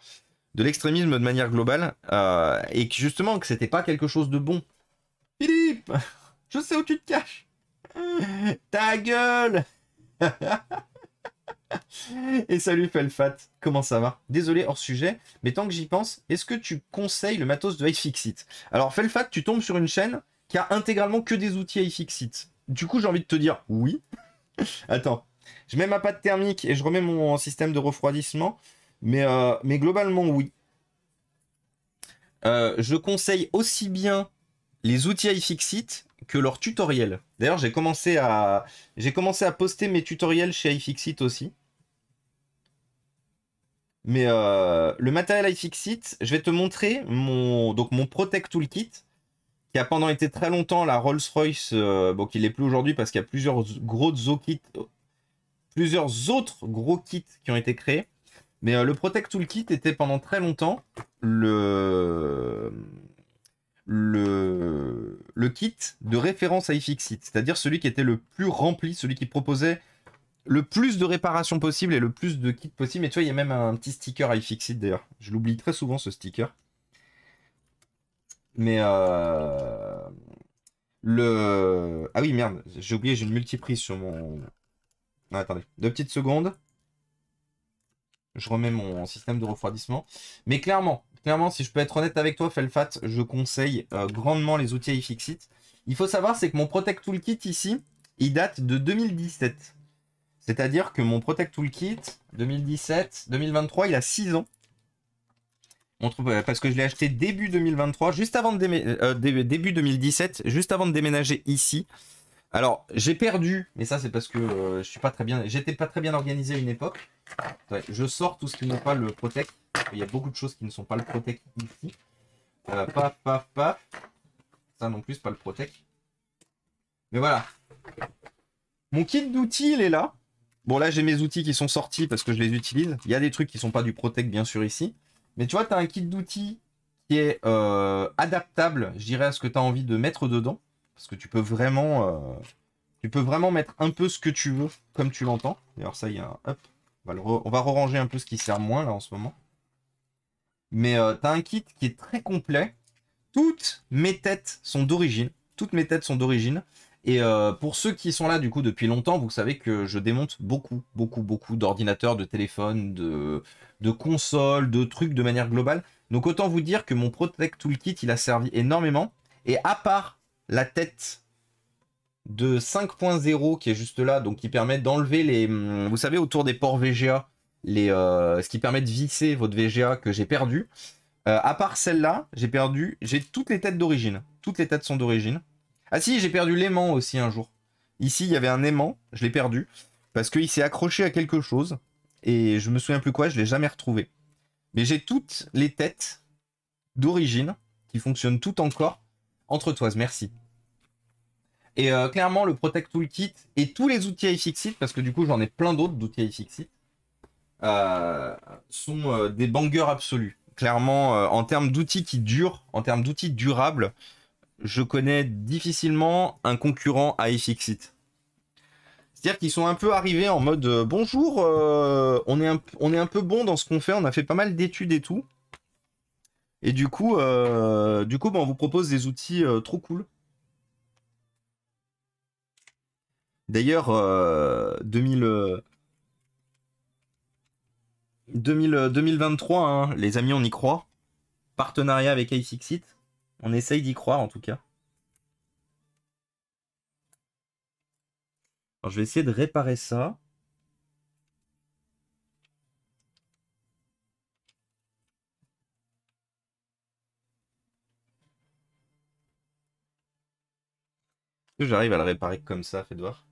De l'extrémisme de manière globale, euh, et justement, que c'était pas quelque chose de bon. Philippe, je sais où tu te caches. Ta gueule Et salut Felfat, comment ça va Désolé hors sujet, mais tant que j'y pense, est-ce que tu conseilles le matos de iFixit Alors Felfat, tu tombes sur une chaîne qui a intégralement que des outils iFixit. Du coup, j'ai envie de te dire oui. Attends, je mets ma pâte thermique et je remets mon système de refroidissement. Mais, euh, mais globalement, oui. Euh, je conseille aussi bien les outils iFixit que leurs tutoriels. D'ailleurs, j'ai commencé, à... commencé à poster mes tutoriels chez iFixit aussi. Mais euh, le matériel iFixit, je vais te montrer mon, donc mon Protect Toolkit qui a pendant été très longtemps la Rolls-Royce, euh, bon, qui l'est plus aujourd'hui parce qu'il y a plusieurs gros kits, plusieurs autres gros kits qui ont été créés. Mais euh, le Protect Toolkit était pendant très longtemps le, le, le kit de référence à iFixit, c'est-à-dire celui qui était le plus rempli, celui qui proposait le plus de réparations possibles et le plus de kits possibles, Et tu vois, il y a même un petit sticker iFixit d'ailleurs. Je l'oublie très souvent ce sticker. Mais euh, le. Ah oui, merde, j'ai oublié, j'ai une multiprise sur mon. non attendez, deux petites secondes. Je remets mon système de refroidissement. Mais clairement, clairement, si je peux être honnête avec toi, Felfat, je conseille euh, grandement les outils iFixit. Il faut savoir, c'est que mon Protect Toolkit ici, il date de 2017. C'est-à-dire que mon Protect Toolkit 2017, 2023, il a 6 ans. Euh, parce que je l'ai acheté début 2023, juste avant de euh, euh, début 2017, juste avant de déménager ici. Alors, j'ai perdu, mais ça c'est parce que je suis pas très bien, j'étais pas très bien organisé à une époque. je sors tout ce qui n'est pas le Protect. Il y a beaucoup de choses qui ne sont pas le Protect ici. paf, paf, paf. Ça non plus, pas le Protect. Mais voilà. Mon kit d'outils, il est là. Bon, là, j'ai mes outils qui sont sortis parce que je les utilise. Il y a des trucs qui sont pas du Protect, bien sûr, ici. Mais tu vois, tu as un kit d'outils qui est euh, adaptable, je dirais, à ce que tu as envie de mettre dedans. Parce que tu peux vraiment. Euh, tu peux vraiment mettre un peu ce que tu veux, comme tu l'entends. D'ailleurs, ça, il y a un. Hop. On va, re... un peu ce qui sert moins là en ce moment. Mais euh, tu as un kit qui est très complet. Toutes mes têtes sont d'origine. Toutes mes têtes sont d'origine. Et euh, pour ceux qui sont là du coup depuis longtemps, vous savez que je démonte beaucoup, beaucoup, beaucoup d'ordinateurs, de téléphones, de, de consoles, de trucs de manière globale. Donc autant vous dire que mon Protect Toolkit, il a servi énormément. Et à part la tête de 5.0 qui est juste là, donc qui permet d'enlever les... Hum, vous savez, autour des ports VGA, les, euh, ce qui permet de visser votre VGA que j'ai perdu. Euh, à part celle-là, j'ai perdu, j'ai toutes les têtes d'origine. Toutes les têtes sont d'origine. Ah si, j'ai perdu l'aimant aussi un jour. Ici, il y avait un aimant, je l'ai perdu, parce qu'il s'est accroché à quelque chose, et je me souviens plus quoi, je l'ai jamais retrouvé. Mais j'ai toutes les têtes d'origine, qui fonctionnent tout encore, entre-toises, merci. Et euh, clairement, le Protect Toolkit et tous les outils iFixit, parce que du coup, j'en ai plein d'autres d'outils iFixit, euh, sont euh, des bangers absolus. Clairement, en termes d'outils qui durent, en termes d'outils durables, je connais difficilement un concurrent à iFixit. C'est-à-dire qu'ils sont un peu arrivés en mode euh, bonjour, euh, on, est un, on est un peu bon dans ce qu'on fait, on a fait pas mal d'études et tout. Et du coup, euh, du coup on vous propose des outils trop cool. D'ailleurs, 2023, hein, les amis, on y croit. Partenariat avec iFixit. On essaye d'y croire en tout cas. je vais essayer de réparer ça. Est-ce que j'arrive à le réparer comme ça, Fedor.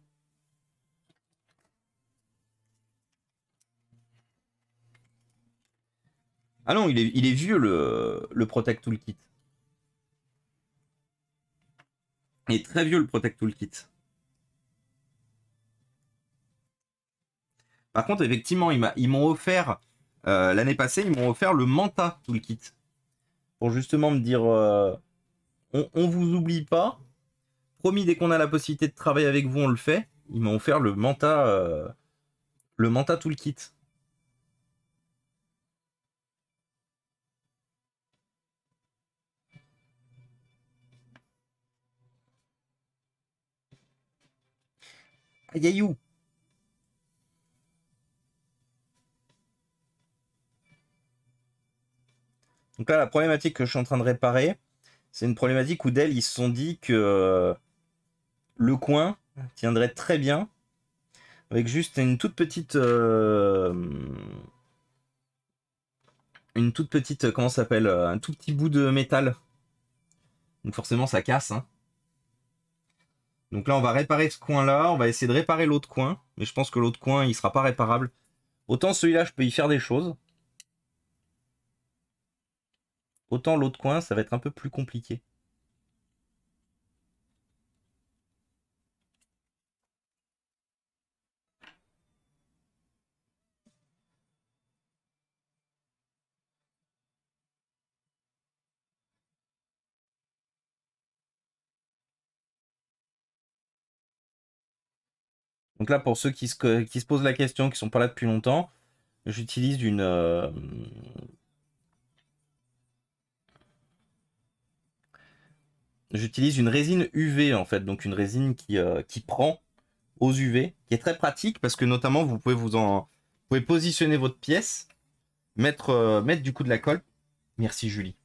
Allons, Ah non, il est, il est vieux le, le Protect Toolkit. Il est très vieux le Protect Toolkit. Par contre, effectivement, ils m'ont offert, euh, l'année passée, ils m'ont offert le Manta Toolkit. Pour justement me dire, euh, on, vous oublie pas. Promis, dès qu'on a la possibilité de travailler avec vous, on le fait. Ils m'ont offert le Manta, euh, le Manta Toolkit. aïe ah, Donc là, la problématique que je suis en train de réparer, c'est une problématique où d'elle ils se sont dit que euh, le coin tiendrait très bien avec juste une toute petite euh, une toute petite euh, comment s'appelle un tout petit bout de métal donc forcément ça casse hein. Donc là, on va réparer ce coin-là. On va essayer de réparer l'autre coin. Mais je pense que l'autre coin, il sera pas réparable. Autant celui-là, je peux y faire des choses. Autant l'autre coin, ça va être un peu plus compliqué. Donc là, pour ceux qui se, posent la question, qui ne sont pas là depuis longtemps, j'utilise une. Euh, j'utilise une résine UV en fait, donc une résine qui, euh, qui prend aux UV, qui est très pratique parce que notamment vous pouvez vous en pouvez positionner votre pièce, mettre, euh, mettre du coup de la colle. Merci Julie.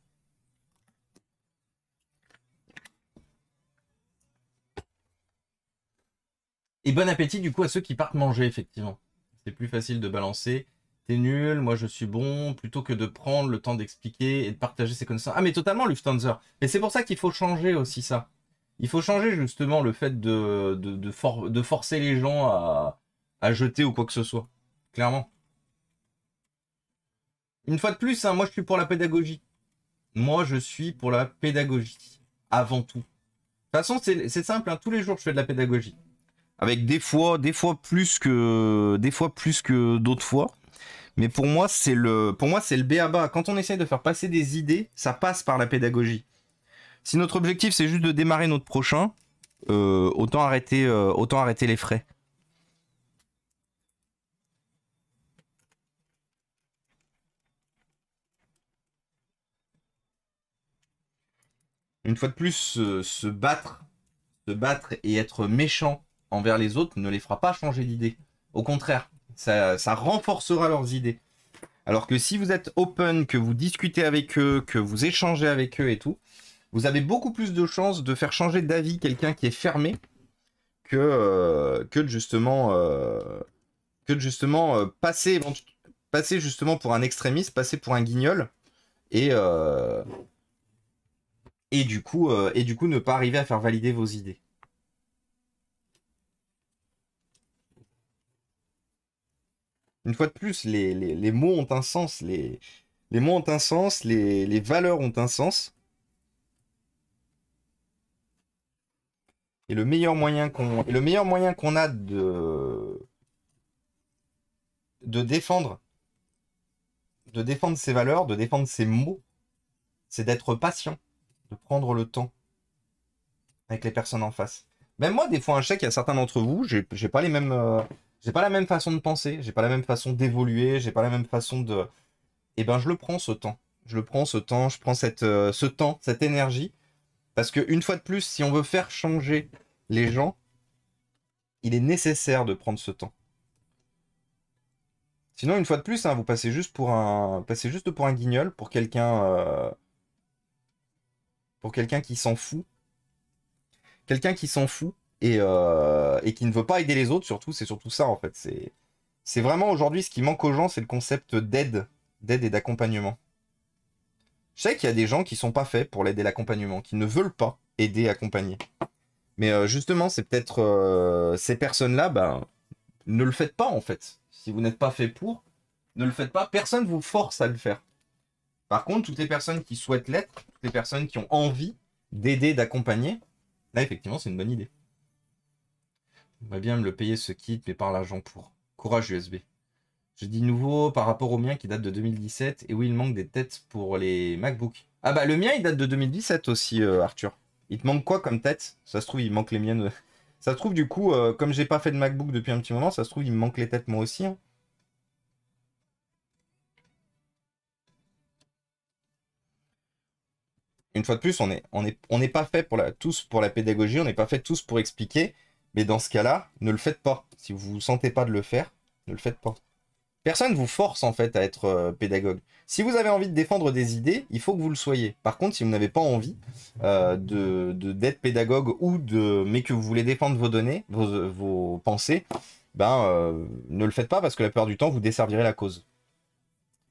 Et bon appétit du coup à ceux qui partent manger, effectivement. C'est plus facile de balancer. T'es nul, moi je suis bon, plutôt que de prendre le temps d'expliquer et de partager ses connaissances. Ah mais totalement Lufthansa. Mais c'est pour ça qu'il faut changer aussi ça. Il faut changer justement le fait de, de, forcer les gens à, à, jeter ou quoi que ce soit. Clairement. Une fois de plus, hein, moi je suis pour la pédagogie. Moi je suis pour la pédagogie. Avant tout. De toute façon, c'est simple, hein. tous les jours je fais de la pédagogie avec des fois, des fois plus que, des fois plus que d'autres fois. Mais pour moi, c'est le, pour moi, c'est le béaba. Quand on essaye de faire passer des idées, ça passe par la pédagogie. Si notre objectif c'est juste de démarrer notre prochain, euh, autant arrêter, euh, autant arrêter les frais. Une fois de plus, euh, se battre, se battre et être méchant envers les autres ne les fera pas changer d'idée. Au contraire, ça, renforcera leurs idées. Alors que si vous êtes open, que vous discutez avec eux, que vous échangez avec eux et tout, vous avez beaucoup plus de chances de faire changer d'avis quelqu'un qui est fermé que, euh, justement, euh, que justement euh, passer, justement pour un extrémiste, passer pour un guignol et, du coup, et du coup ne pas arriver à faire valider vos idées. une fois de plus, les, mots ont un sens, les, mots ont un sens, les, valeurs ont un sens. Et le meilleur moyen qu'on, a de, défendre, de défendre ses valeurs, de défendre ses mots, c'est d'être patient, de prendre le temps avec les personnes en face. Même moi, des fois, un chèque, il y a certains d'entre vous, j'ai, pas les mêmes, euh, j'ai pas la même façon de penser, j'ai pas la même façon d'évoluer, j'ai pas la même façon de. Eh ben, je le prends ce temps. Je le prends ce temps, je prends cette, euh, ce temps, cette énergie. Parce que une fois de plus, si on veut faire changer les gens, il est nécessaire de prendre ce temps. Sinon, une fois de plus, hein, vous passez juste pour un, passez juste pour un guignol, pour quelqu'un, euh, pour quelqu'un qui s'en fout, quelqu'un qui s'en fout euh, et, qui ne veut pas aider les autres, surtout, c'est surtout ça en fait. C'est, c'est vraiment aujourd'hui ce qui manque aux gens, c'est le concept d'aide, d'aide et d'accompagnement. Je sais qu'il y a des gens qui sont pas faits pour l'aide et l'accompagnement, qui ne veulent pas aider, accompagner. Mais euh, justement, c'est peut-être euh, ces personnes-là, ben, ne le faites pas en fait. Si vous n'êtes pas fait pour, ne le faites pas. Personne vous force à le faire. Par contre, toutes les personnes qui souhaitent l'être, toutes les personnes qui ont envie d'aider, d'accompagner, là effectivement, c'est une bonne idée va bien me le payer ce kit, mais par l'argent pour. Courage USB. Je dis nouveau par rapport au mien qui date de 2017 et où il manque des têtes pour les MacBooks. Ah bah le mien il date de 2017 aussi euh, Arthur. Il te manque quoi comme tête Ça se trouve il manque les miennes. Ça se trouve du coup euh, comme j'ai pas fait de MacBook depuis un petit moment, ça se trouve il me manque les têtes moi aussi. Hein. Une fois de plus, on n'est on est, on pas fait pour la, tous pour la pédagogie, on n'est pas fait tous pour expliquer. Mais dans ce cas-là, ne le faites pas. Si vous ne vous sentez pas de le faire, ne le faites pas. Personne vous force en fait à être euh, pédagogue. Si vous avez envie de défendre des idées, il faut que vous le soyez. Par contre, si vous n'avez pas envie euh, de d'être pédagogue ou de mais que vous voulez défendre vos données, vos, pensées, ben euh, ne le faites pas parce que la plupart du temps vous desservirez la cause.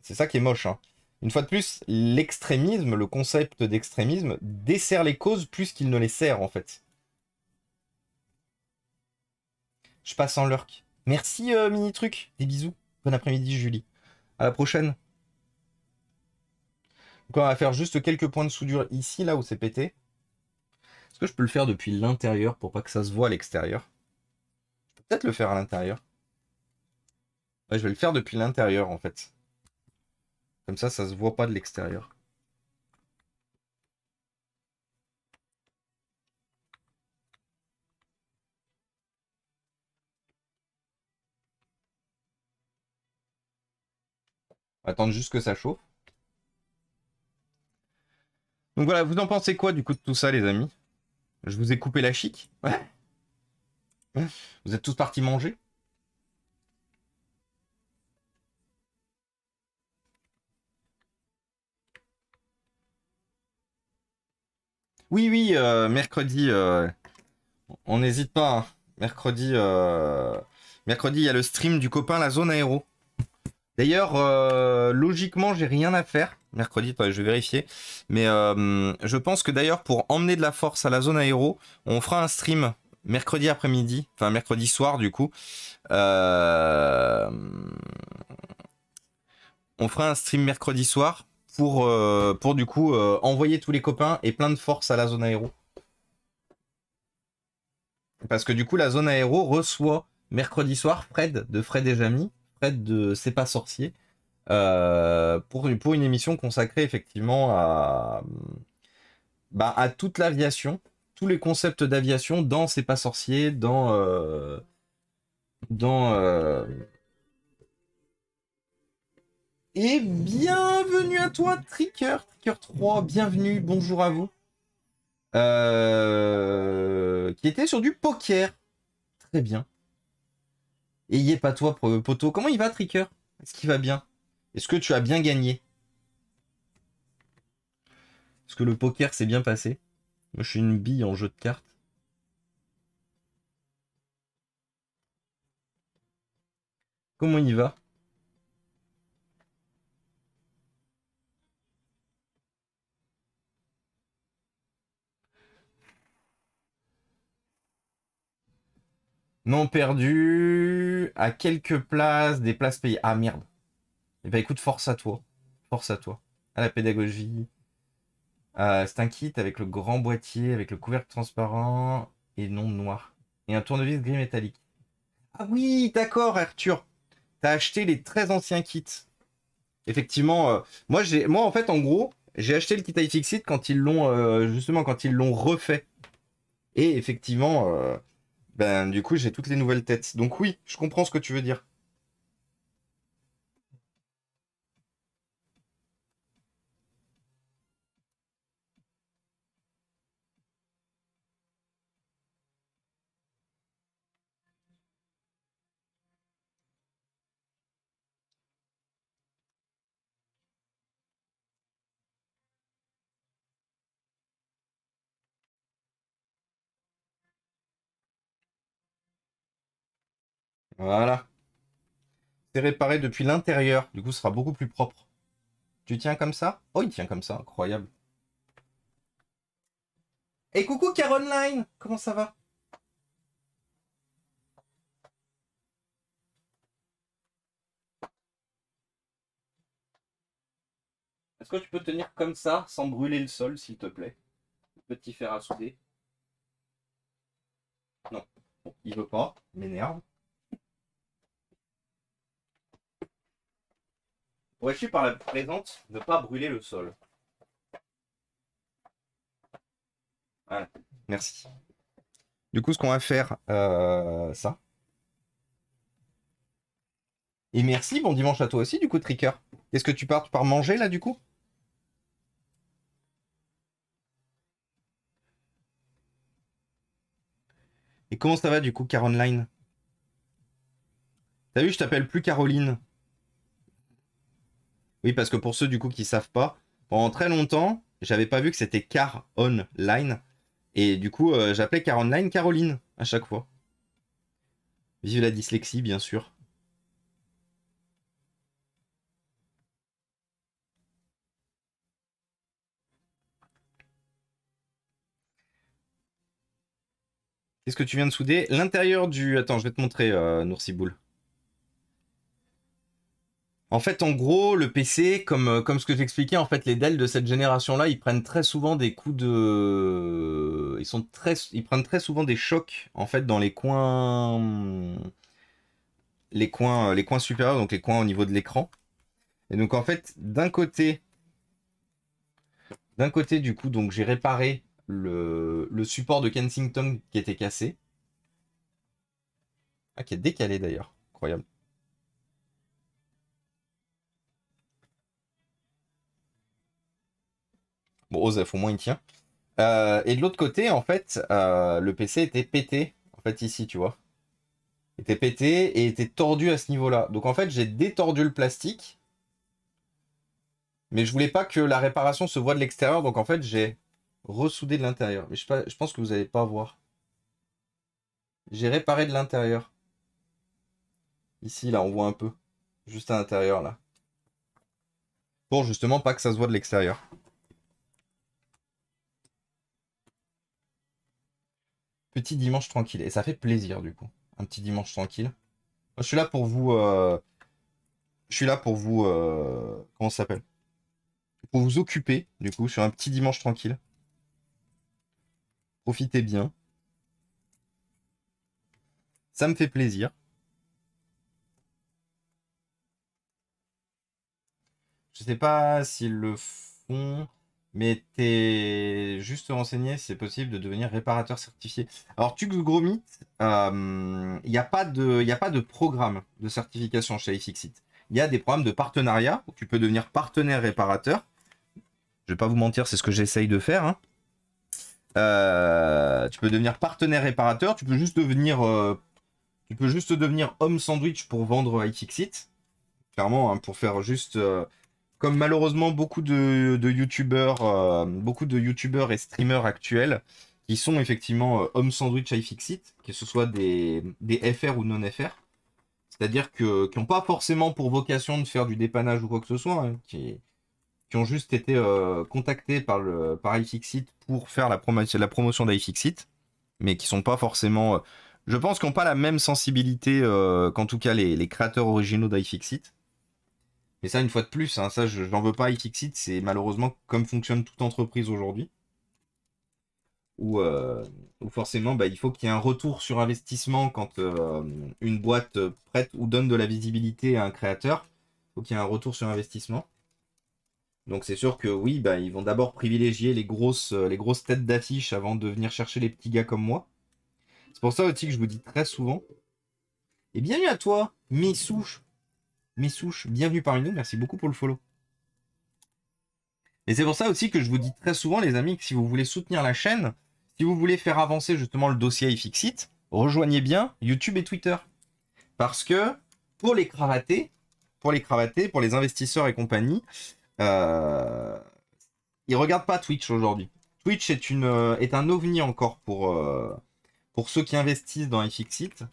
C'est ça qui est moche. Hein. Une fois de plus, l'extrémisme, le concept d'extrémisme dessert les causes plus qu'il ne les sert en fait. Je passe en lurk. Merci, euh, mini truc. Des bisous. Bon après-midi, Julie. À la prochaine. Donc, on va faire juste quelques points de soudure ici, là où c'est pété. Est-ce que je peux le faire depuis l'intérieur pour pas que ça se voit à l'extérieur peut-être le faire à l'intérieur. je vais le faire depuis l'intérieur, en fait. Comme ça, ça se voit pas de l'extérieur. attendre juste que ça chauffe. Donc voilà, vous en pensez quoi du coup de tout ça, les amis Je vous ai coupé la chic Vous êtes tous partis manger Oui, oui, euh, mercredi, euh, on n'hésite pas. Hein. Mercredi, euh, mercredi, il y a le stream du copain La Zone Aéro. D'ailleurs, euh, logiquement, j'ai rien à faire. Mercredi, je vais vérifier. Mais euh, je pense que d'ailleurs, pour emmener de la force à la zone aéro, on fera un stream mercredi après-midi, enfin mercredi soir du coup. Euh, on fera un stream mercredi soir pour, pour du coup envoyer tous les copains et plein de force à la zone aéro. Parce que du coup, la zone aéro reçoit mercredi soir Fred de Fred et Jamie de C'est pas sorcier euh, pour, pour une émission consacrée effectivement à, bah, à toute l'aviation, tous les concepts d'aviation dans C'est pas sorcier, dans. Euh, dans euh. Et bienvenue à toi, Tricker, Tricker 3, bienvenue, bonjour à vous. Qui était sur du poker. Très bien. Ayez pas toi, euh, poteau. Comment il va, Tricker Est-ce qu'il va bien Est-ce que tu as bien gagné Est-ce que le poker s'est bien passé Moi, je suis une bille en jeu de cartes. Comment il va Non perdu. À quelques places, des places payées. Ah merde. Eh bah écoute, force à toi. Force à toi. À la pédagogie. Euh, c'est un kit avec le grand boîtier, avec le couvercle transparent et non noir. Et un tournevis gris métallique. Ah oui, d'accord, Arthur. T'as acheté les très anciens kits. Effectivement, euh, moi, j'ai, moi, en fait, en gros, j'ai acheté le kit iFixit quand ils l'ont, euh, justement, quand ils l'ont refait. Et effectivement, ben, du coup, j'ai toutes les nouvelles têtes. Donc oui, je comprends ce que tu veux dire. Voilà. C'est réparé depuis l'intérieur. Du coup, ce sera beaucoup plus propre. Tu tiens comme ça Oh, il tient comme ça. Incroyable. Et coucou Caroline Comment ça va Est-ce que tu peux tenir comme ça, sans brûler le sol, s'il te plaît petit fer à souder. Non. Bon, il veut pas. M'énerve. je par la présente ne pas brûler le sol Voilà, merci. Du coup, ce qu'on va faire, euh, ça. Et merci, bon dimanche à toi aussi, du coup, Tricker. Est-ce que tu pars, tu manger là, du coup Et comment ça va, du coup, Caroline T'as vu, je t'appelle plus Caroline. Oui, parce que pour ceux du coup qui savent pas, pendant très longtemps, j'avais pas vu que c'était Car Online. Et du coup, euh, j'appelais Car Online Caroline à chaque fois. Vive la dyslexie, bien sûr. Qu'est-ce que tu viens de souder L'intérieur du... Attends, je vais te montrer, euh, en fait, en gros, le PC, comme, euh, comme ce que j'expliquais, en fait, les Dell de cette génération-là, ils prennent très souvent des coups de. Ils, sont très... ils prennent très souvent des chocs, en fait, dans les coins. Les coins, euh, les coins supérieurs, donc les coins au niveau de l'écran. Et donc, en fait, d'un côté. D'un côté, du coup, donc j'ai réparé le... le support de Kensington qui était cassé. Ah, qui est décalé d'ailleurs. Incroyable. Bon, Osef, au moins, il tient. Euh, et de l'autre côté, en fait, euh, le PC était pété. En fait, ici, tu vois. Il était pété et était tordu à ce niveau-là. Donc, en fait, j'ai détordu le plastique. Mais je voulais pas que la réparation se voit de l'extérieur. Donc, en fait, j'ai ressoudé de l'intérieur. Mais je, pense que vous n'allez pas voir. J'ai réparé de l'intérieur. Ici, là, on voit un peu. Juste à l'intérieur, là. Pour justement pas que ça se voit de l'extérieur. Petit dimanche tranquille. Et ça fait plaisir, du coup. Un petit dimanche tranquille. je suis là pour vous. Euh, je suis là pour vous. Euh, comment ça s'appelle Pour vous occuper, du coup, sur un petit dimanche tranquille. Profitez bien. Ça me fait plaisir. Je sais pas s'ils le font mais t'es juste renseigné, c'est possible de devenir réparateur certifié. Alors Tux Gromit, il euh, n'y a, pas de, a pas de programme de certification chez iFixit. Il y a des programmes de partenariat où tu peux devenir partenaire réparateur. Je vais pas vous mentir, c'est ce que j'essaye de faire. Hein. Euh, tu peux devenir partenaire réparateur, tu peux juste devenir, euh, tu peux juste devenir homme sandwich pour vendre iFixit. Clairement, hein, pour faire juste comme malheureusement beaucoup de, youtubeurs, euh, beaucoup de youtubeurs et streamers actuels qui sont effectivement euh, home sandwich iFixit, que ce soit des, FR ou non FR. C'est-à-dire que, qui n'ont pas forcément pour vocation de faire du dépannage ou quoi que ce soit, hein, qui, ont juste été euh, contactés par, le, par iFixit pour faire la, la promotion d'iFixit, mais qui sont pas forcément. je pense qu'ils n'ont pas la même sensibilité qu'en tout cas les, les créateurs originaux d'iFixit mais ça, une fois de plus, hein, ça, je n'en veux pas à iFixit, c'est malheureusement comme fonctionne toute entreprise aujourd'hui. Ou euh, forcément, bah, il faut qu'il y ait un retour sur investissement quand euh, une boîte prête ou donne de la visibilité à un créateur. Il faut qu'il y ait un retour sur investissement. Donc c'est sûr que oui, bah, ils vont d'abord privilégier les grosses, euh, les grosses têtes d'affiche avant de venir chercher les petits gars comme moi. C'est pour ça aussi que je vous dis très souvent. Et eh bienvenue à toi, Missouche souches bienvenue parmi nous, merci beaucoup pour le follow. Et c'est pour ça aussi que je vous dis très souvent, les amis, que si vous voulez soutenir la chaîne, si vous voulez faire avancer justement le dossier iFixit, rejoignez bien YouTube et Twitter. Parce que pour les cravatés, pour les cravatés, pour les investisseurs et compagnie, euh, ils regardent pas Twitch aujourd'hui. Twitch est, une, euh, est un ovni encore pour, euh, pour ceux qui investissent dans iFixit.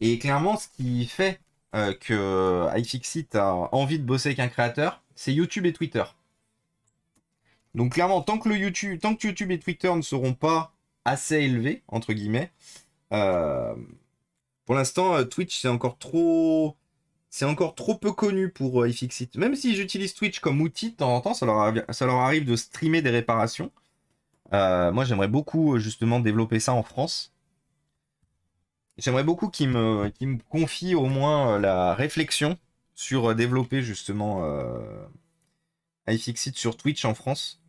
Et clairement, ce qui fait euh, que euh, iFixit a envie de bosser avec un créateur, c'est YouTube et Twitter. Donc clairement, tant que, YouTube, tant que YouTube et Twitter ne seront pas assez élevés, entre guillemets, euh, pour l'instant, Twitch, c'est encore trop... C'est encore trop peu connu pour iFixit. Même si j'utilise Twitch comme outil de temps en temps, ça leur, arrive de streamer des réparations. moi, j'aimerais beaucoup justement développer ça en France. J'aimerais beaucoup qu'il me, confie au moins euh, la réflexion sur euh, développer justement euh, iFixit sur Twitch en France.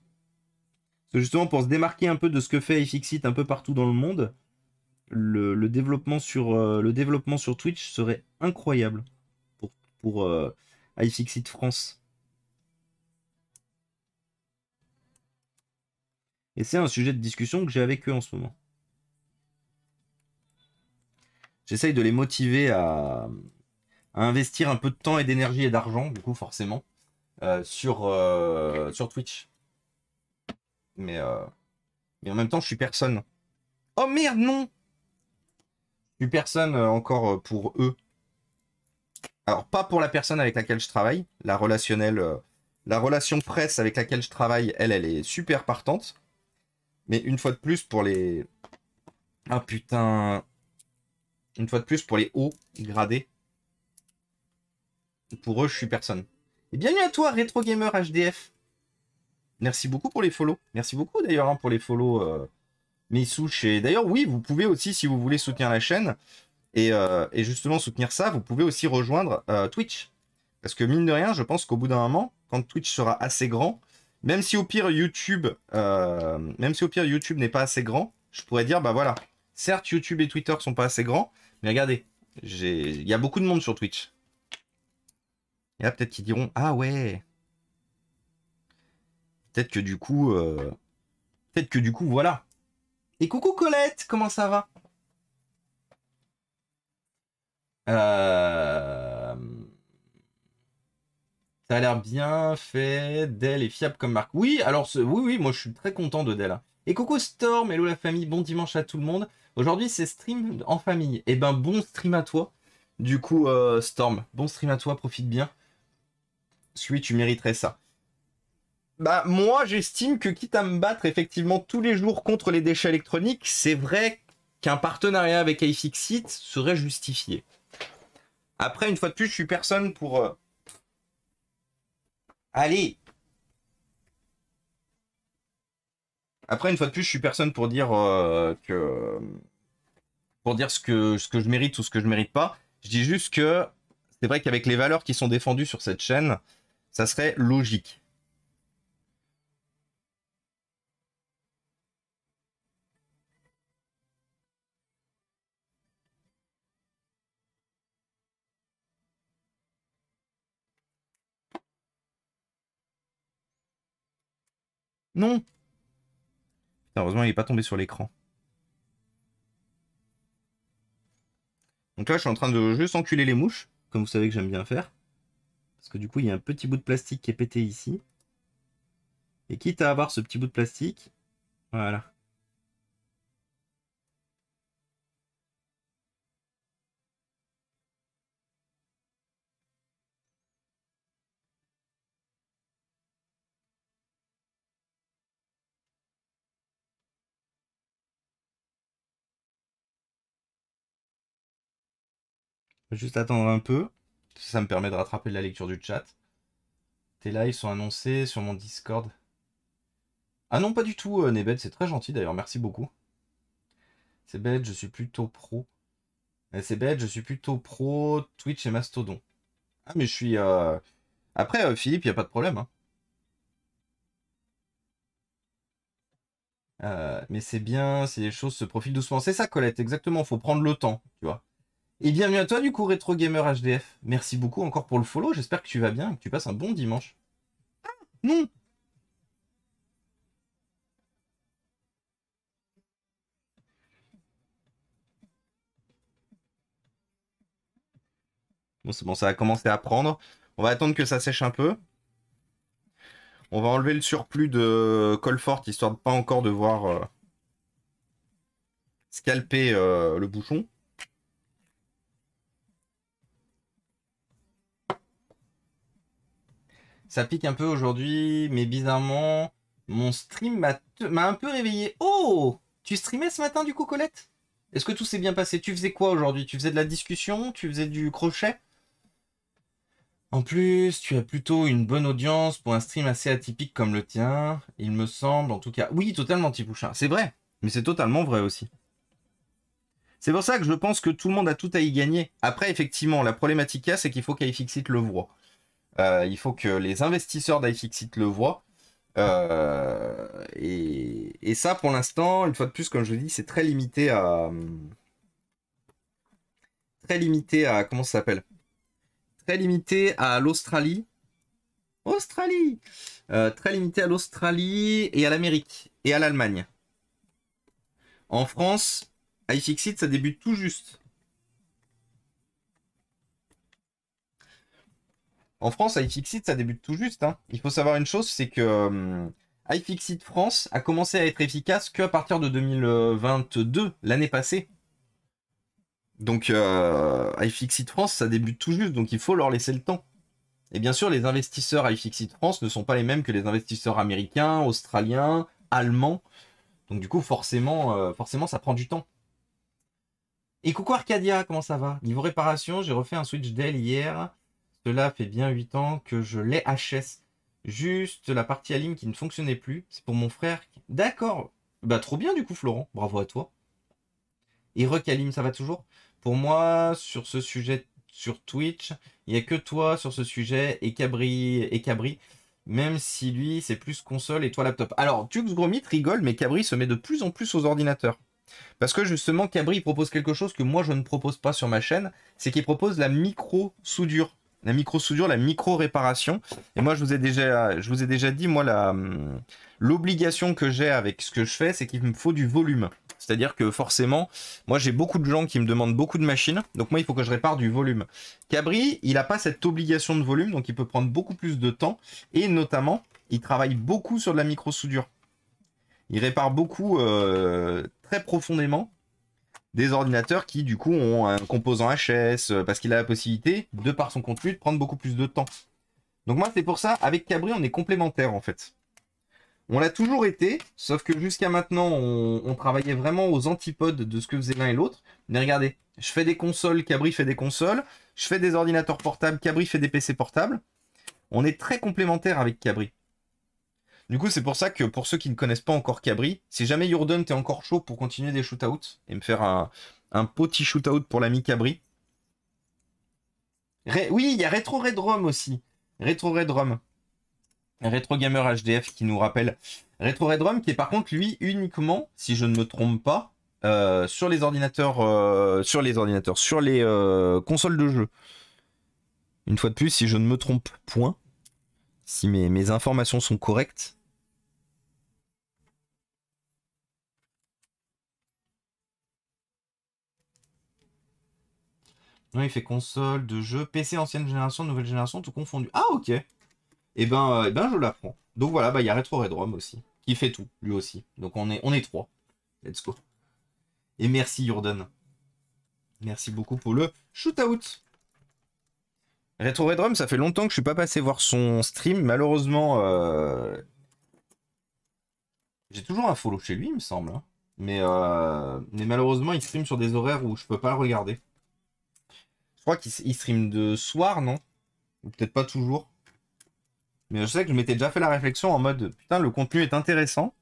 justement, pour se démarquer un peu de ce que fait iFixit un peu partout dans le monde, le, développement, sur, le développement sur Twitch serait incroyable pour, iFixit France. Et c'est un sujet de discussion que j'ai avec eux en ce moment. j'essaye de les motiver à, investir un peu de temps et d'énergie et d'argent, du coup, forcément, euh, sur, euh, sur Twitch. Mais, euh, mais en même temps, je suis personne. Oh merde, non Je suis personne encore pour eux. Alors, pas pour la personne avec laquelle je travaille, la relationnelle, la relation presse avec laquelle je travaille, elle, elle est super partante. Mais une fois de plus, pour les. Ah putain, une fois de plus, pour les hauts gradés. Pour eux, je suis personne. Et bienvenue à toi, RetroGamerHDF. HDF. Merci beaucoup pour les follow. Merci beaucoup d'ailleurs hein, pour les follow, euh, sous Et d'ailleurs, oui, vous pouvez aussi, si vous voulez soutenir la chaîne et, euh, justement soutenir ça, vous pouvez aussi rejoindre euh, Twitch. Parce que mine de rien, je pense qu'au bout d'un moment, quand Twitch sera assez grand, même si au pire YouTube, euh, même si au pire YouTube n'est pas assez grand, je pourrais dire bah voilà, certes YouTube et Twitter sont pas assez grands, mais regardez, il y a beaucoup de monde sur Twitch. Et là, peut-être qu'ils diront Ah ouais Peut-être que du coup. Euh, peut-être que du coup, voilà. Et coucou Colette, comment ça va euh, Ça a l'air bien fait. Dell est fiable comme marque. Oui, alors, oui, oui, moi je suis très content de Dell. Hein. Et coucou Storm, hello la famille, bon dimanche à tout le monde. Aujourd'hui c'est stream en famille. Et eh ben bon stream à toi. Du coup euh, Storm, bon stream à toi, profite bien. Sui, tu mériterais ça. Bah moi j'estime que quitte à me battre effectivement tous les jours contre les déchets électroniques, c'est vrai qu'un partenariat avec iFixit serait justifié. Après, une fois de plus, je suis personne pour... Euh, Allez, Après, une fois de plus, je suis personne pour dire euh, que pour dire ce que ce que je mérite ou ce que je mérite pas. Je dis juste que c'est vrai qu'avec les valeurs qui sont défendues sur cette chaîne, ça serait logique. Non, Heureusement, il n'est pas tombé sur l'écran. Donc là, je suis en train de juste enculer les mouches, comme vous savez que j'aime bien faire. Parce que du coup, il y a un petit bout de plastique qui est pété ici. Et quitte à avoir ce petit bout de plastique, voilà. juste attendre un peu. Ça me permet de rattraper la lecture du chat. Tes lives sont annoncés sur mon Discord. Ah non, pas du tout, euh, c'est très gentil d'ailleurs, merci beaucoup. C'est bête, je suis plutôt pro. Euh, c'est bête, je suis plutôt pro Twitch et Mastodon. Ah mais je suis... Euh, après, euh, Philippe, il n'y a pas de problème. Hein. mais c'est bien si les choses se profilent doucement. C'est ça, Colette, exactement. il Faut prendre le temps, tu vois. Et bienvenue à toi du coup Retro Gamer HDF. Merci beaucoup encore pour le follow. J'espère que tu vas bien et que tu passes un bon dimanche. Ah, non Bon, c'est bon, ça a commencé à prendre. On va attendre que ça sèche un peu. On va enlever le surplus de Colfort histoire de pas encore devoir euh, scalper euh, le bouchon. Ça pique un peu aujourd'hui, mais bizarrement, mon stream m'a un peu réveillé. Oh Tu streamais ce matin du coup, Colette Est-ce que tout s'est bien passé Tu faisais quoi aujourd'hui Tu faisais de la discussion Tu faisais du crochet en plus, tu as plutôt une bonne audience pour un stream assez atypique comme le tien, il me semble, en tout cas. Oui, totalement, Tipouchin, c'est vrai, mais c'est totalement vrai aussi. C'est pour ça que je pense que tout le monde a tout à y gagner. Après, effectivement, la problématique c'est qu'il faut fixite le voit. Euh, il faut que les investisseurs d'iFixit le voient. Euh, et, ça, pour l'instant, une fois de plus, comme je le dis, c'est très limité à. Très limité à. Comment ça s'appelle Très limité à l'Australie. Australie euh, Très limité à l'Australie et à l'Amérique et à l'Allemagne. En France, iFixit, ça débute tout juste. En France, iFixit, ça débute tout juste. Hein. Il faut savoir une chose, c'est que euh, iFixit France a commencé à être efficace qu'à partir de 2022, l'année passée. Donc euh, iFixit France, ça débute tout juste, donc il faut leur laisser le temps. Et bien sûr, les investisseurs iFixit France ne sont pas les mêmes que les investisseurs américains, australiens, allemands. Donc du coup, forcément, euh, forcément ça prend du temps. Et coucou Arcadia, comment ça va Niveau réparation, j'ai refait un switch Dell hier. Cela fait bien 8 ans que je l'ai HS. Juste la partie Alim qui ne fonctionnait plus. C'est pour mon frère. D'accord. Bah trop bien du coup Florent. Bravo à toi. Et recalime, ça va toujours Pour moi, sur ce sujet, sur Twitch, il n'y a que toi sur ce sujet et Cabri. Et Cabri même si lui, c'est plus console et toi laptop. Alors, Tux Gromit rigole, mais Cabri se met de plus en plus aux ordinateurs. Parce que justement, Cabri propose quelque chose que moi je ne propose pas sur ma chaîne, c'est qu'il propose la micro-soudure la micro-soudure, la micro-réparation. Et moi, je vous ai déjà, je vous ai déjà dit, moi, hum, l'obligation que j'ai avec ce que je fais, c'est qu'il me faut du volume. C'est-à-dire que forcément, moi j'ai beaucoup de gens qui me demandent beaucoup de machines, donc moi il faut que je répare du volume. Cabri, il n'a pas cette obligation de volume, donc il peut prendre beaucoup plus de temps, et notamment, il travaille beaucoup sur de la micro-soudure. Il répare beaucoup euh, très profondément, des ordinateurs qui du coup ont un composant HS euh, parce qu'il a la possibilité, de par son contenu, de prendre beaucoup plus de temps. Donc moi c'est pour ça, avec Cabri on est complémentaires en fait. On l'a toujours été, sauf que jusqu'à maintenant on, travaillait vraiment aux antipodes de ce que faisait l'un et l'autre. Mais regardez, je fais des consoles, Cabri fait des consoles, je fais des ordinateurs portables, Cabri fait des PC portables. On est très complémentaires avec Cabri. Du coup, c'est pour ça que pour ceux qui ne connaissent pas encore Cabri, si jamais Jordan t'es encore chaud pour continuer des shootouts et me faire un, petit shootout pour l'ami Cabri. oui, il y a Retro Red aussi. Retro Red Retro Gamer HDF qui nous rappelle. Retro Red qui est par contre lui uniquement, si je ne me trompe pas, euh, euh, sur les ordinateurs, sur les ordinateurs, sur les consoles de jeu. Une fois de plus, si je ne me trompe point, si mes informations sont correctes, Non, il fait console, de jeu, PC ancienne génération, nouvelle génération, tout confondu. Ah, ok. Eh ben, euh, eh ben je l'apprends. Donc voilà, bah il y a Retro Redrum aussi, qui fait tout, lui aussi. Donc on est, on est trois. Let's go. Et merci Jordan. Merci beaucoup pour le shootout. Retro Redrum, ça fait longtemps que je suis pas passé voir son stream. Malheureusement, euh, j'ai toujours un follow chez lui, il me semble. Hein. Mais, euh, Mais malheureusement, il stream sur des horaires où je peux pas le regarder crois qu'il stream de soir, non Peut-être pas toujours. Mais je sais que je m'étais déjà fait la réflexion en mode putain, le contenu est intéressant.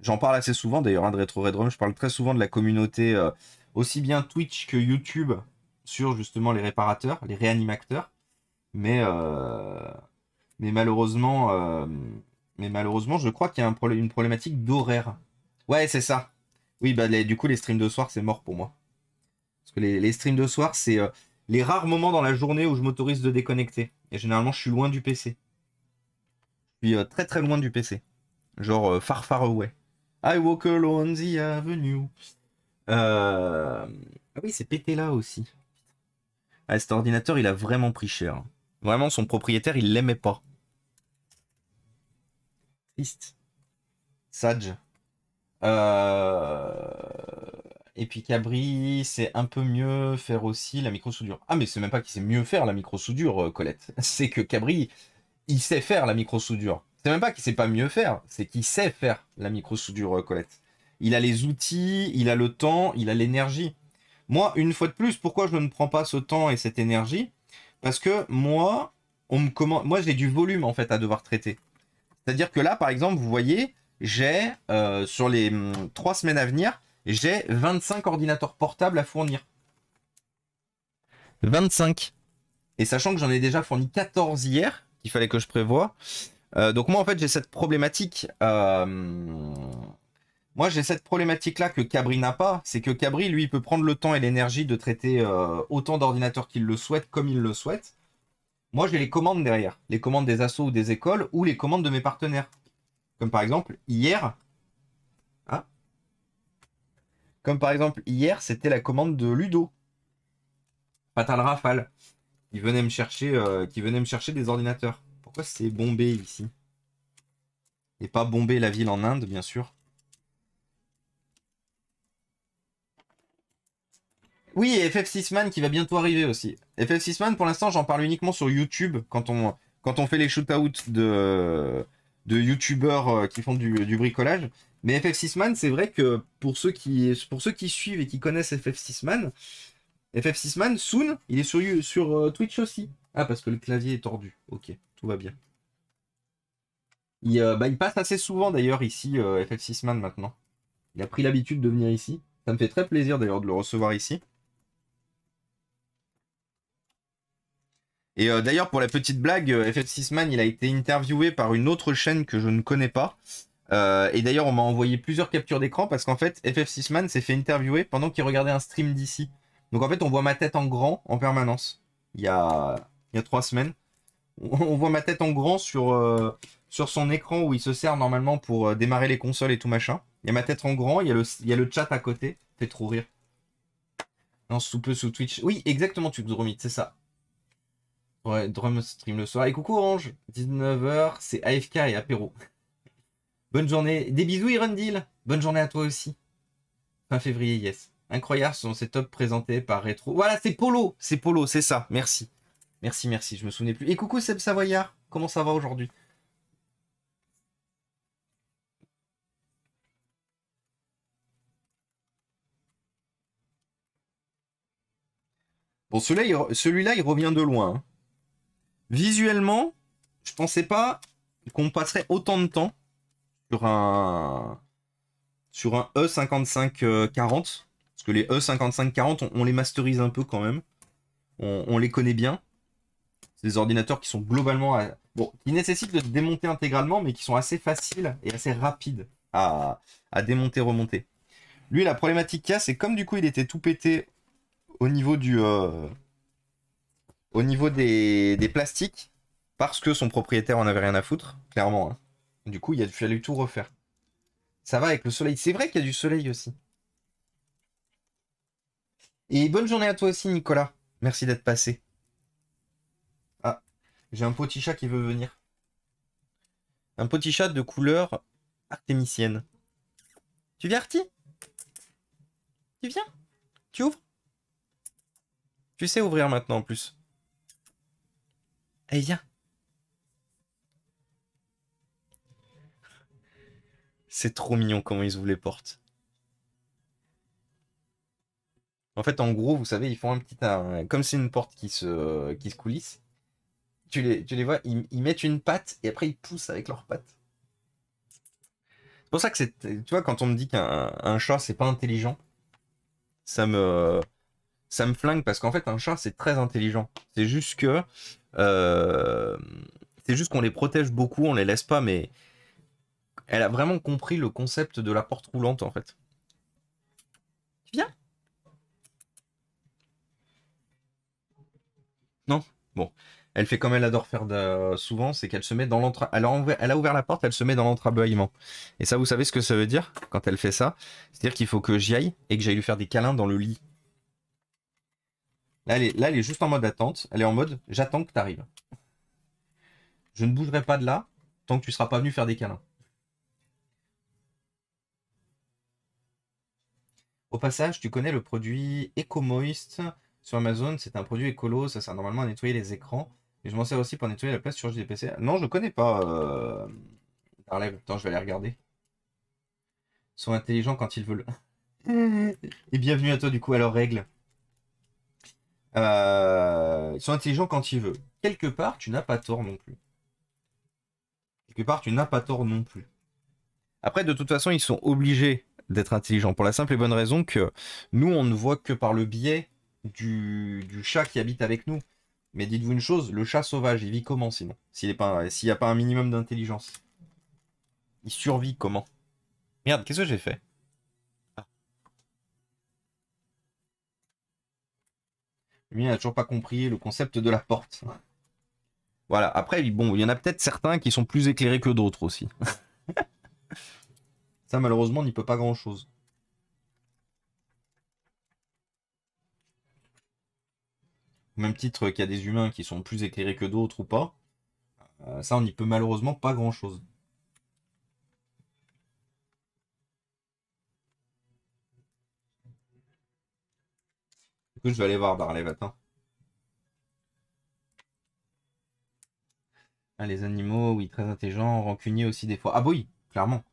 J'en parle assez souvent d'ailleurs un hein, de Retro Redrum. Je parle très souvent de la communauté euh, aussi bien Twitch que YouTube sur justement les réparateurs, les réanimateurs. Mais, euh, mais malheureusement, euh, mais malheureusement, je crois qu'il y a un une problématique d'horaire. Ouais, c'est ça. Oui, bah du coup les streams de soir c'est mort pour moi. Parce que les, les streams de soir c'est les rares moments dans la journée où je m'autorise de déconnecter. Et généralement, je suis loin du PC. Je suis euh, très très loin du PC. Genre euh, far far away. I walk alone the avenue. Ah oui, c'est pété là aussi. Ah, cet ordinateur, il a vraiment pris cher. Vraiment, son propriétaire, il l'aimait pas. Triste. Sage. Euh... Et puis Cabri c'est un peu mieux faire aussi la microsoudure. Ah, mais c'est même pas qu'il sait mieux faire la microsoudure, euh, Colette. C'est que Cabri, il sait faire la microsoudure. C'est même pas qu'il sait pas mieux faire, c'est qu'il sait faire la microsoudure, euh, Colette. Il a les outils, il a le temps, il a l'énergie. Moi, une fois de plus, pourquoi je ne prends pas ce temps et cette énergie Parce que moi, on me commande... moi j'ai du volume en fait à devoir traiter. C'est-à-dire que là, par exemple, vous voyez, j'ai euh, sur les hum, trois semaines à venir, j'ai 25 ordinateurs portables à fournir. 25. Et sachant que j'en ai déjà fourni 14 hier, qu'il fallait que je prévoie. Euh, donc moi, en fait, j'ai cette problématique. Euh, moi, j'ai cette problématique-là que Cabri n'a pas. C'est que Cabri, lui, il peut prendre le temps et l'énergie de traiter euh, autant d'ordinateurs qu'il le souhaite, comme il le souhaite. Moi, j'ai les commandes derrière. Les commandes des assos ou des écoles, ou les commandes de mes partenaires. Comme par exemple, hier, comme par exemple, hier, c'était la commande de Ludo. Fatal Rafale. venait me chercher, euh, qui venait me chercher des ordinateurs. Pourquoi c'est bombé ici Et pas bombé la ville en Inde, bien sûr. Oui, et FF6 Man qui va bientôt arriver aussi. FF6 Man, pour l'instant, j'en parle uniquement sur YouTube quand on, quand on fait les shootouts de, de YouTubeurs euh, qui font du, du bricolage. Mais FF6 Man, c'est vrai que pour ceux, qui, pour ceux qui suivent et qui connaissent FF6 Man, FF6 Man, soon, il est sur, sur euh, Twitch aussi. Ah, parce que le clavier est tordu. Ok, tout va bien. Il, euh, bah, il passe assez souvent d'ailleurs ici, euh, FF6 Man maintenant. Il a pris l'habitude de venir ici. Ça me fait très plaisir d'ailleurs de le recevoir ici. Et d'ailleurs, pour la petite blague, FF6 Man, il a été interviewé par une autre chaîne que je ne connais pas. Euh, et d'ailleurs, on m'a envoyé plusieurs captures d'écran parce qu'en fait, FF6 Man s'est fait interviewer pendant qu'il regardait un stream d'ici. Donc en fait, on voit ma tête en grand en permanence. Il y a, il y trois semaines. On voit ma tête en grand sur, euh, sur son écran où il se sert normalement pour euh, démarrer les consoles et tout machin. Il y a ma tête en grand, il y a le, il y le chat à côté. Fait trop rire. Non, sous peu sous Twitch. Oui, exactement, tu c'est ça. Ouais, drum stream le soir. Et coucou Orange, 19h, c'est AFK et apéro. Bonne journée. Des bisous, Iron Bonne journée à toi aussi. Fin février, yes. Incroyable, ce sont ces tops présentés par Retro. Voilà, c'est Polo. C'est Polo, c'est ça. Merci. Merci, merci. Je me souvenais plus. Et coucou, Seb Savoyard. Comment ça va aujourd'hui Bon, celui-là, il, revient de loin. Hein. Visuellement, je pensais pas qu'on passerait autant de temps sur un sur un E5540 parce que les E5540 on, les masterise un peu quand même. On, les connaît bien. C'est des ordinateurs qui sont globalement bon, qui nécessitent de démonter intégralement mais qui sont assez faciles et assez rapides à, démonter remonter. Lui la problématique qu'il y a c'est comme du coup il était tout pété au niveau du euh, au niveau des, plastiques parce que son propriétaire en avait rien à foutre, clairement. Hein. Du coup, il a fallu tout refaire. Ça va avec le soleil. C'est vrai qu'il y a du soleil aussi. Et bonne journée à toi aussi, Nicolas. Merci d'être passé. Ah, j'ai un petit chat qui veut venir. Un petit chat de couleur artémicienne. Tu viens, Arti Tu viens Tu ouvres Tu sais ouvrir maintenant en plus. Allez, viens. C'est trop mignon comment ils ouvrent les portes. En fait, en gros, vous savez, ils font un petit... comme c'est une porte qui se, qui se coulisse, tu les, tu les vois, ils, mettent une patte et après ils poussent avec leurs pattes. C'est pour ça que c'est... Tu vois, quand on me dit qu'un chat, c'est pas intelligent, ça me ça me flingue parce qu'en fait un chat c'est très intelligent. C'est juste que euh, c'est juste qu'on les protège beaucoup, on les laisse pas, mais elle a vraiment compris le concept de la porte roulante en fait. Tu viens Non Bon. Elle fait comme elle adore faire souvent, c'est qu'elle se met dans l'entra... Elle, elle a ouvert la porte, elle se met dans l'entrabeuillement. Et ça, vous savez ce que ça veut dire quand elle fait ça C'est-à-dire qu'il faut que j'y aille et que j'aille lui faire des câlins dans le lit. Là elle, est... juste en mode attente. Elle est en mode j'attends que tu arrives. Je ne bougerai pas de là tant que tu ne seras pas venu faire des câlins. Au passage, tu connais le produit EcoMoist sur Amazon. C'est un produit écolo. Ça sert normalement à nettoyer les écrans. Et je m'en sers aussi pour nettoyer la place sur des Non, je ne connais pas. Euh... Attends, je vais aller regarder. Ils sont intelligents quand ils veulent. Et bienvenue à toi, du coup, à leurs règles. Euh, ils sont intelligents quand ils veulent. Quelque part, tu n'as pas tort non plus. Quelque part, tu n'as pas tort non plus. Après, de toute façon, ils sont obligés d'être intelligent. Pour la simple et bonne raison que nous, on ne voit que par le biais du, chat qui habite avec nous. Mais dites-vous une chose, le chat sauvage, il vit comment sinon S'il n'y a pas un minimum d'intelligence. Il survit comment Merde, qu'est-ce que j'ai fait ah. Lui, il n'a toujours pas compris le concept de la porte. Voilà, après, bon, il y en a peut-être certains qui sont plus éclairés que d'autres aussi. Ça, malheureusement, on n'y peut pas grand-chose. Au même titre qu'il y a des humains qui sont plus éclairés que d'autres ou pas, euh, ça, on n'y peut malheureusement pas grand-chose. Du je vais aller voir Barley va Ah, les animaux, oui, très intelligents, rancuniers aussi des fois. Ah bah oui, clairement.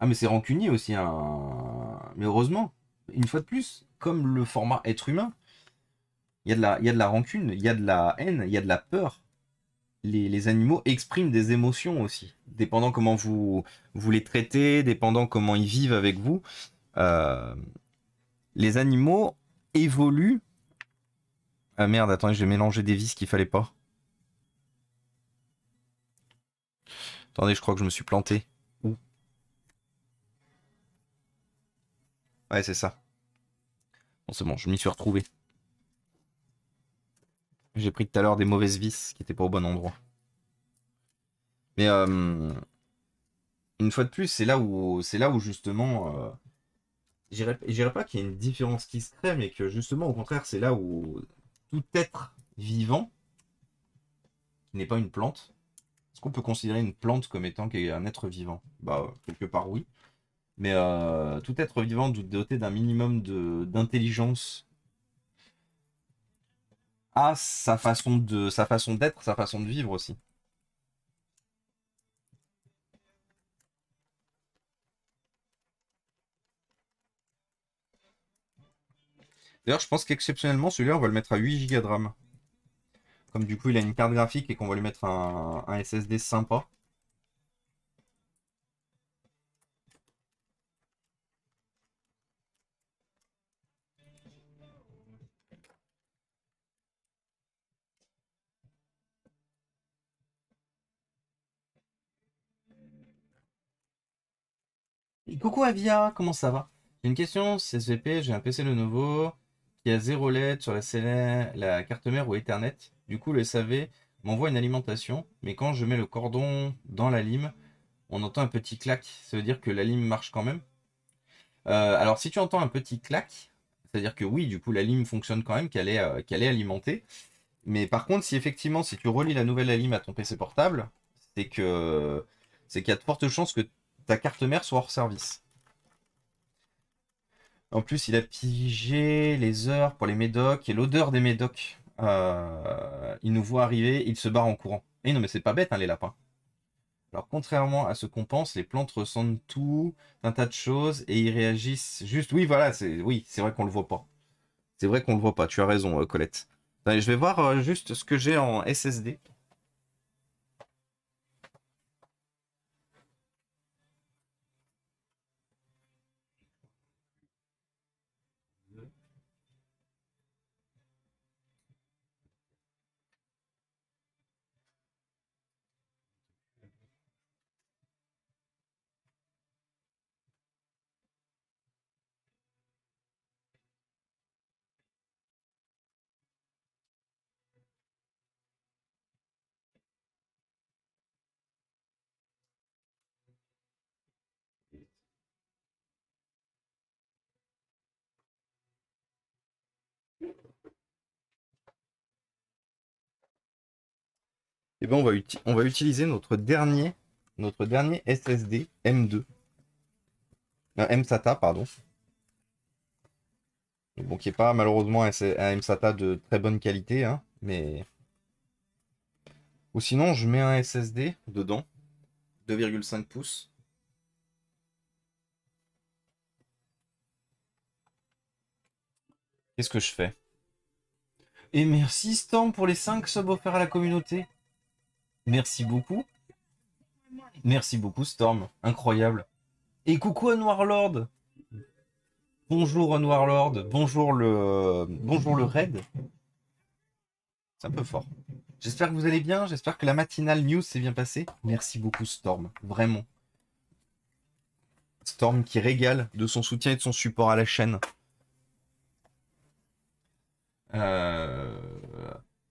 Ah, mais c'est rancunier aussi. Hein. Mais heureusement, une fois de plus, comme le format être humain, il y, a de la, y a de la rancune, il y a de la haine, il y a de la peur. Les, animaux expriment des émotions aussi, dépendant comment vous, vous les traitez, dépendant comment ils vivent avec vous. Euh, les animaux évoluent. Ah merde, attendez, j'ai mélangé des vis qu'il fallait pas. Attendez, je crois que je me suis planté. Ouais, c'est ça. Bon, c'est bon, je m'y suis retrouvé. J'ai pris tout à l'heure des mauvaises vis qui n'étaient pas au bon endroit. Mais euh, une fois de plus, c'est là où c'est là où justement, euh, pas qu'il y ait une différence qui se crée, mais que justement au contraire, c'est là où tout être vivant n'est pas une plante, est-ce qu'on peut considérer une plante comme étant un être vivant Bah quelque part oui. Mais euh, tout être vivant doté d'un minimum d'intelligence a sa façon de sa façon d'être, sa façon de vivre aussi. D'ailleurs, je pense qu'exceptionnellement, celui-là, on va le mettre à 8 Go de RAM. Comme du coup, il a une carte graphique et qu'on va lui mettre un SSD sympa. Coucou Avia, comment ça va J'ai une question, SVP, j'ai un PC nouveau, qui a zéro LED sur la, la carte mère ou Ethernet. Du coup, le SAV m'envoie une alimentation, mais quand je mets le cordon dans la lime, on entend un petit clac. Ça veut dire que la lime marche quand même euh, Alors, si tu entends un petit clac, c'est-à-dire que oui, du coup, la lime fonctionne quand même, qu'elle est, euh, est alimentée. Mais par contre, si effectivement, si tu relis la nouvelle lime à ton PC portable, c'est que c'est qu'il y a de fortes chances que ta carte mère soit hors service. En plus, il a pigé les heures pour les médocs et l'odeur des médocs. Euh, il nous voit arriver, il se barre en courant. Et non, mais c'est pas bête, hein, les lapins. Alors, contrairement à ce qu'on pense, les plantes ressentent tout, un tas de choses, et ils réagissent juste. Oui, voilà, c'est oui, c'est vrai qu'on le voit pas. C'est vrai qu'on le voit pas, tu as raison, euh, Colette. Je vais voir euh, juste ce que j'ai en SSD. Et eh ben on, va on va utiliser notre dernier, notre dernier SSD M2. Un MSATA, pardon. Bon, qui n'est pas malheureusement un MSATA de très bonne qualité, hein, mais... Ou sinon, je mets un SSD dedans, 2,5 pouces. Qu'est-ce que je fais Et merci Stan pour les 5 subs offerts à la communauté. Merci beaucoup. Merci beaucoup, Storm. Incroyable. Et coucou à Noirlord. Bonjour Unwarlord. Noirlord. Bonjour le, bonjour le raid. C'est un peu fort. J'espère que vous allez bien. J'espère que la matinale news s'est bien passée. Merci beaucoup, Storm. Vraiment. Storm qui régale de son soutien et de son support à la chaîne. Euh...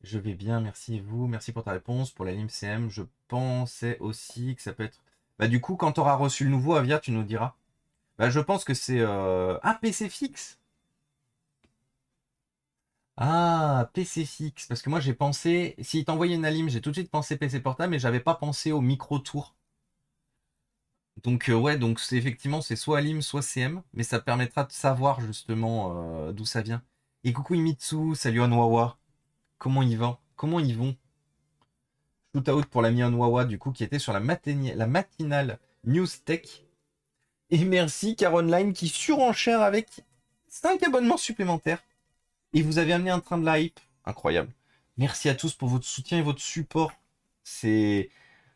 Je vais bien, merci vous. Merci pour ta réponse. Pour lim CM, je pensais aussi que ça peut être. Bah, du coup, quand tu auras reçu le nouveau, Avia, tu nous diras. Bah, je pense que c'est. Euh, ah, PC fixe Ah, PC fixe. Parce que moi, j'ai pensé. S'il t'envoyait une alim, j'ai tout de suite pensé PC portable, mais j'avais pas pensé au micro-tour. Donc, euh, ouais, donc effectivement, c'est soit alim, soit CM. Mais ça permettra de savoir justement euh, d'où ça vient. Et coucou Imitsu, salut Anwawa. Comment ils vont Comment ils vont Shootout pour pour l'ami Wawa, du coup, qui était sur la, matinale News Tech. Et merci Caroline qui surenchère avec 5 abonnements supplémentaires. Et vous avez amené un train de la hype. Incroyable. Merci à tous pour votre soutien et votre support. C'est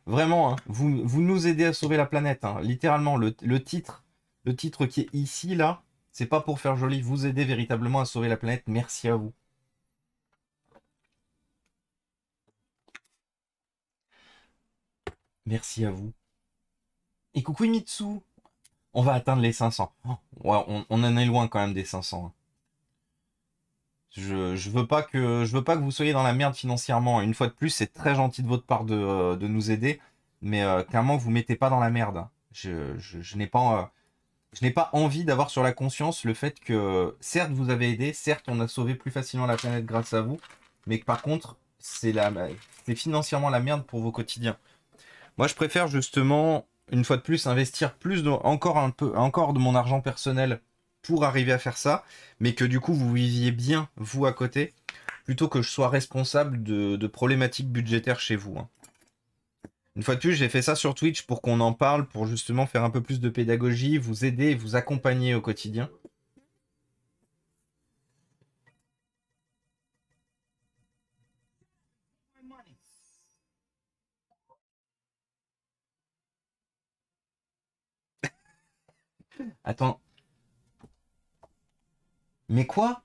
vraiment, hein, vous, vous, nous aidez à sauver la planète. Hein. Littéralement, le, titre, le titre qui est ici, là, c'est pas pour faire joli. Vous aidez véritablement à sauver la planète. Merci à vous. Merci à vous. Et coucou Mitsu On va atteindre les 500. on, en est loin quand même des 500. Hein. Je, je, veux pas que, je veux pas que vous soyez dans la merde financièrement. Une fois de plus, c'est très gentil de votre part de, euh, nous aider. Mais euh, clairement, vous mettez pas dans la merde. Hein. Je, n'ai pas... Euh, je n'ai pas envie d'avoir sur la conscience le fait que, certes, vous avez aidé, certes, on a sauvé plus facilement la planète grâce à vous, mais que par contre, c'est financièrement la merde pour vos quotidiens. Moi, je préfère justement, une fois de plus, investir plus encore un peu, encore de mon argent personnel pour arriver à faire ça, mais que du coup vous viviez bien, vous à côté, plutôt que je sois responsable de, problématiques budgétaires chez vous. Hein. Une fois de plus, j'ai fait ça sur Twitch pour qu'on en parle, pour justement faire un peu plus de pédagogie, vous aider vous accompagner au quotidien. Attends. Mais quoi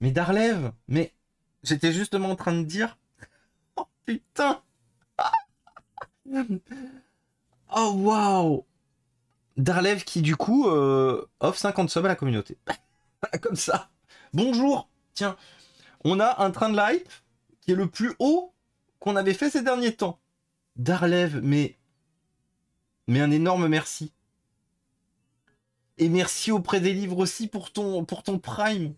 Mais Darlève Mais j'étais justement en train de dire. Oh putain Oh waouh Darlev qui du coup euh, offre 50 sommes à la communauté. Comme ça. Bonjour Tiens, on a un train de live qui est le plus haut qu'on avait fait ces derniers temps. Darlève, mais. Mais un énorme merci. Et merci auprès des livres aussi pour ton, pour ton prime.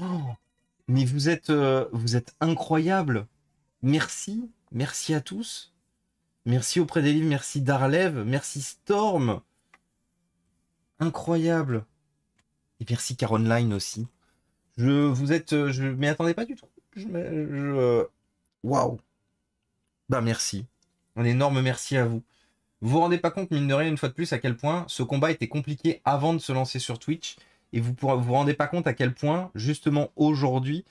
Oh, mais vous êtes, euh, vous êtes incroyable. Merci, merci à tous. Merci auprès des livres, merci Darlev, merci Storm. Incroyable. Et merci Caroline aussi. Je vous êtes, euh, je m'y attendais pas du tout. Je, je, waouh. Bah merci. Un énorme merci à vous. Vous vous rendez pas compte, mine de rien, une fois de plus, à quel point ce combat était compliqué avant de se lancer sur Twitch. Et vous ne vous rendez pas compte à quel point, justement, aujourd'hui,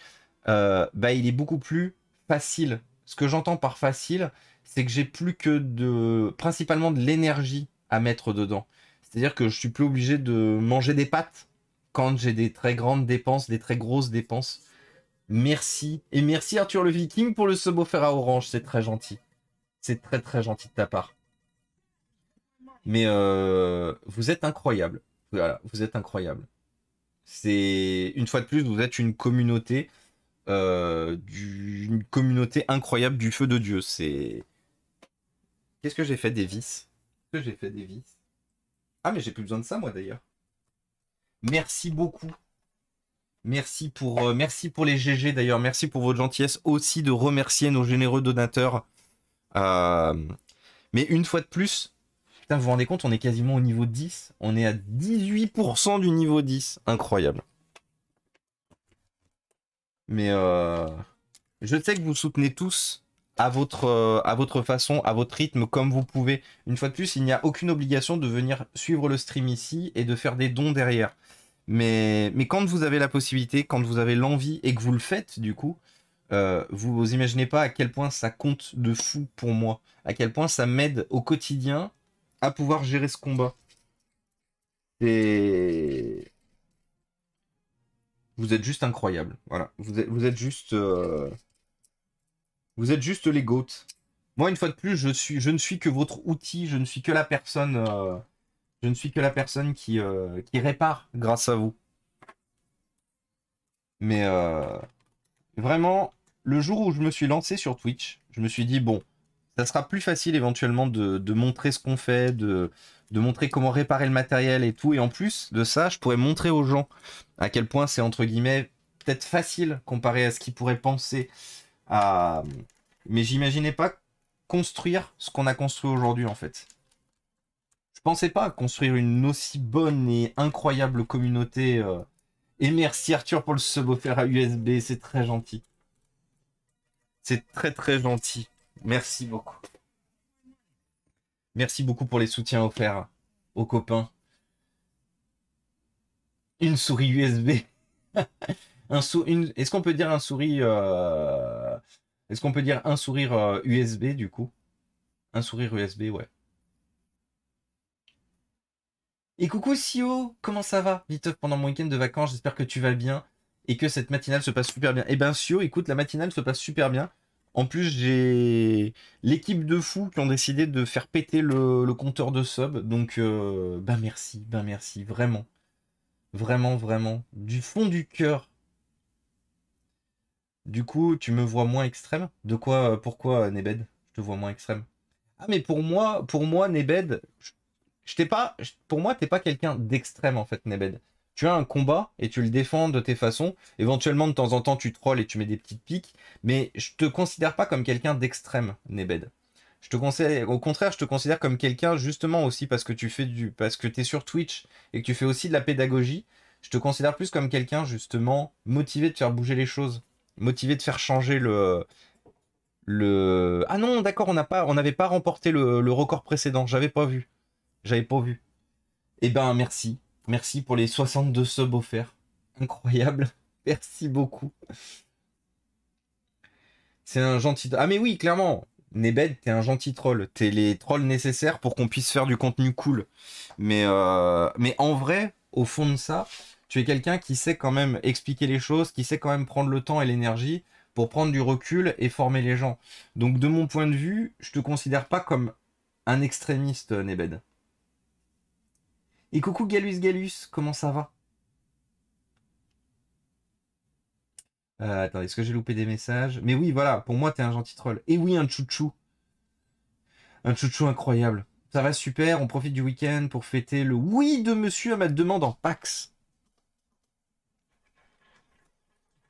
euh, bah, il est beaucoup plus facile. Ce que j'entends par facile, c'est que j'ai plus que de. principalement de l'énergie à mettre dedans. C'est-à-dire que je suis plus obligé de manger des pâtes quand j'ai des très grandes dépenses, des très grosses dépenses. Merci. Et merci Arthur le Viking pour le sub offert à Orange, c'est très gentil. C'est très très gentil de ta part. Mais euh, vous êtes incroyable. Voilà, vous êtes incroyable. C'est une fois de plus, vous êtes une communauté, euh, une communauté incroyable du feu de Dieu. C'est qu'est-ce que j'ai fait des vis Que j'ai fait des vis Ah mais j'ai plus besoin de ça moi d'ailleurs. Merci beaucoup. Merci pour, euh, merci pour les GG d'ailleurs. Merci pour votre gentillesse aussi de remercier nos généreux donateurs. mais une fois de plus, Putain, vous vous rendez compte, on est quasiment au niveau 10. On est à 18% du niveau 10. Incroyable. Mais euh, je sais que vous soutenez tous à votre, euh, à votre façon, à votre rythme, comme vous pouvez. Une fois de plus, il n'y a aucune obligation de venir suivre le stream ici et de faire des dons derrière. Mais, mais quand vous avez la possibilité, quand vous avez l'envie et que vous le faites, du coup, euh, vous, vous imaginez pas à quel point ça compte de fou pour moi, à quel point ça m'aide au quotidien pouvoir gérer ce combat. Et... Vous êtes juste incroyable. Voilà. Vous êtes, vous êtes juste. Euh, vous êtes juste les goats. Moi, une fois de plus, je, suis, je ne suis que votre outil, je ne suis que la personne. Euh, je ne suis que la personne qui, euh, qui répare grâce à vous. Mais vraiment, le jour où je me suis lancé sur Twitch, je me suis dit, bon, ça sera plus facile éventuellement de, montrer ce qu'on fait, de, montrer comment réparer le matériel et tout. Et en plus de ça, je pourrais montrer aux gens à quel point c'est entre guillemets peut-être facile comparé à ce qu'ils pourraient penser à. Mais j'imaginais pas construire ce qu'on a construit aujourd'hui en fait. Je pensais pas construire une aussi bonne et incroyable communauté. Euh, et merci Arthur pour le sub-faire à USB, c'est très gentil. C'est très très gentil. Merci beaucoup. Merci beaucoup pour les soutiens offerts aux copains. Une souris USB. un Est-ce qu'on peut dire un souris euh, Est-ce qu'on peut dire un sourire USB euh, du coup Un sourire USB, ouais. Et coucou Sio, comment ça va Vite pendant mon week-end de vacances, j'espère que tu vas bien et que cette matinale se passe super bien. Eh bien, Sio, écoute, la matinale se passe super bien. En plus, j'ai l'équipe de fous qui ont décidé de faire péter le, compteur de sub. Donc, euh, ben merci, ben merci, vraiment. Vraiment, vraiment. Du fond du cœur. Du coup, tu me vois moins extrême De quoi euh, Pourquoi, euh, Nebed Je te vois moins extrême. Ah, mais pour moi, pour moi Nebed, je, t'ai pas. pour moi, t'es pas quelqu'un d'extrême, en fait, Nebed tu as un combat et tu le défends de tes façons. Éventuellement, de temps en temps, tu trolls et tu mets des petites piques. Mais je te considère pas comme quelqu'un d'extrême, Nebed. Je te conseille, au contraire, je te considère comme quelqu'un justement aussi parce que tu fais du, parce que es sur Twitch et que tu fais aussi de la pédagogie. Je te considère plus comme quelqu'un justement motivé de faire bouger les choses, motivé de faire changer le, le. Ah non, d'accord, on on n'avait pas remporté le, le record précédent. J'avais pas vu, j'avais pas vu. Eh ben merci, Merci pour les 62 subs offerts. Incroyable. Merci beaucoup. C'est un gentil. Ah, mais oui, clairement. Nebed, t'es un gentil troll. T'es les trolls nécessaires pour qu'on puisse faire du contenu cool. Mais, euh, mais en vrai, au fond de ça, tu es quelqu'un qui sait quand même expliquer les choses, qui sait quand même prendre le temps et l'énergie pour prendre du recul et former les gens. Donc, de mon point de vue, je te considère pas comme un extrémiste, Nebed. Et coucou Galus Galus, comment ça va euh, Attends, est-ce que j'ai loupé des messages Mais oui, voilà, pour moi, t'es un gentil troll. Et oui, un chouchou. Un chouchou incroyable. Ça va super, on profite du week-end pour fêter le oui de monsieur à ma demande en Pax.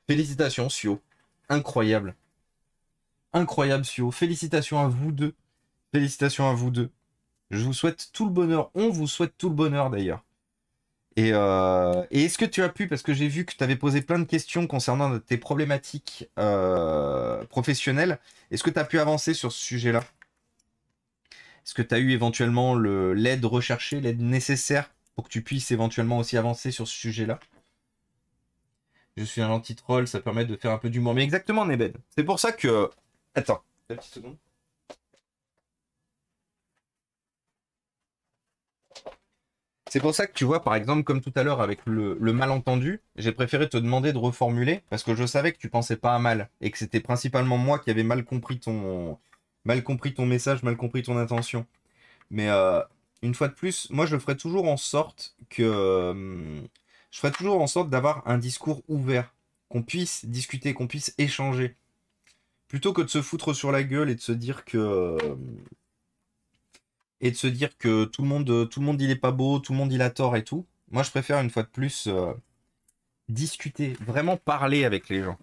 Félicitations, Sio. Incroyable. Incroyable, Sio. Félicitations à vous deux. Félicitations à vous deux. Je vous souhaite tout le bonheur. On vous souhaite tout le bonheur d'ailleurs. Euh, et, est-ce que tu as pu, parce que j'ai vu que tu avais posé plein de questions concernant tes problématiques euh, professionnelles, est-ce que tu as pu avancer sur ce sujet-là Est-ce que tu as eu éventuellement l'aide recherchée, l'aide nécessaire pour que tu puisses éventuellement aussi avancer sur ce sujet-là Je suis un gentil troll, ça permet de faire un peu du d'humour. Mais exactement, Neben. C'est pour ça que... Attends, une petite seconde. C'est pour ça que tu vois, par exemple, comme tout à l'heure avec le, malentendu, j'ai préféré te demander de reformuler parce que je savais que tu pensais pas à mal et que c'était principalement moi qui avais mal compris ton mal compris ton message, mal compris ton intention. Mais euh, une fois de plus, moi je ferai toujours en sorte que euh, je ferai toujours en sorte d'avoir un discours ouvert, qu'on puisse discuter, qu'on puisse échanger, plutôt que de se foutre sur la gueule et de se dire que euh, et de se dire que tout le monde, tout le monde il est pas beau, tout le monde il a tort et tout. Moi, je préfère une fois de plus euh, discuter, vraiment parler avec les gens.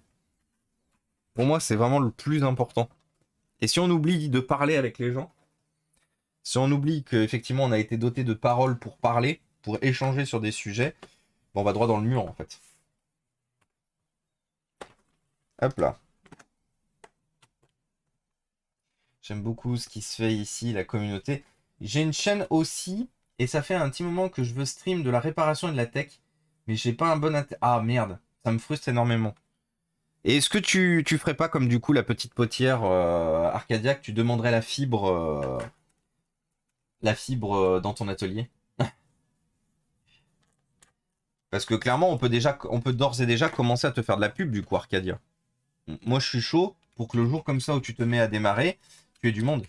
Pour moi, c'est vraiment le plus important. Et si on oublie de parler avec les gens, si on oublie qu'effectivement on a été doté de paroles pour parler, pour échanger sur des sujets, ben, on va droit dans le mur en fait. Hop là. J'aime beaucoup ce qui se fait ici, la communauté. J'ai une chaîne aussi, et ça fait un petit moment que je veux stream de la réparation et de la tech, mais j'ai pas un bon... Ah merde, ça me frustre énormément. Et est-ce que tu, ferais pas comme du coup la petite potière euh, Arcadia que tu demanderais la fibre euh, la fibre euh, dans ton atelier Parce que clairement on peut déjà on peut d'ores et déjà commencer à te faire de la pub du coup Arcadia. Moi je suis chaud pour que le jour comme ça où tu te mets à démarrer, tu aies du monde.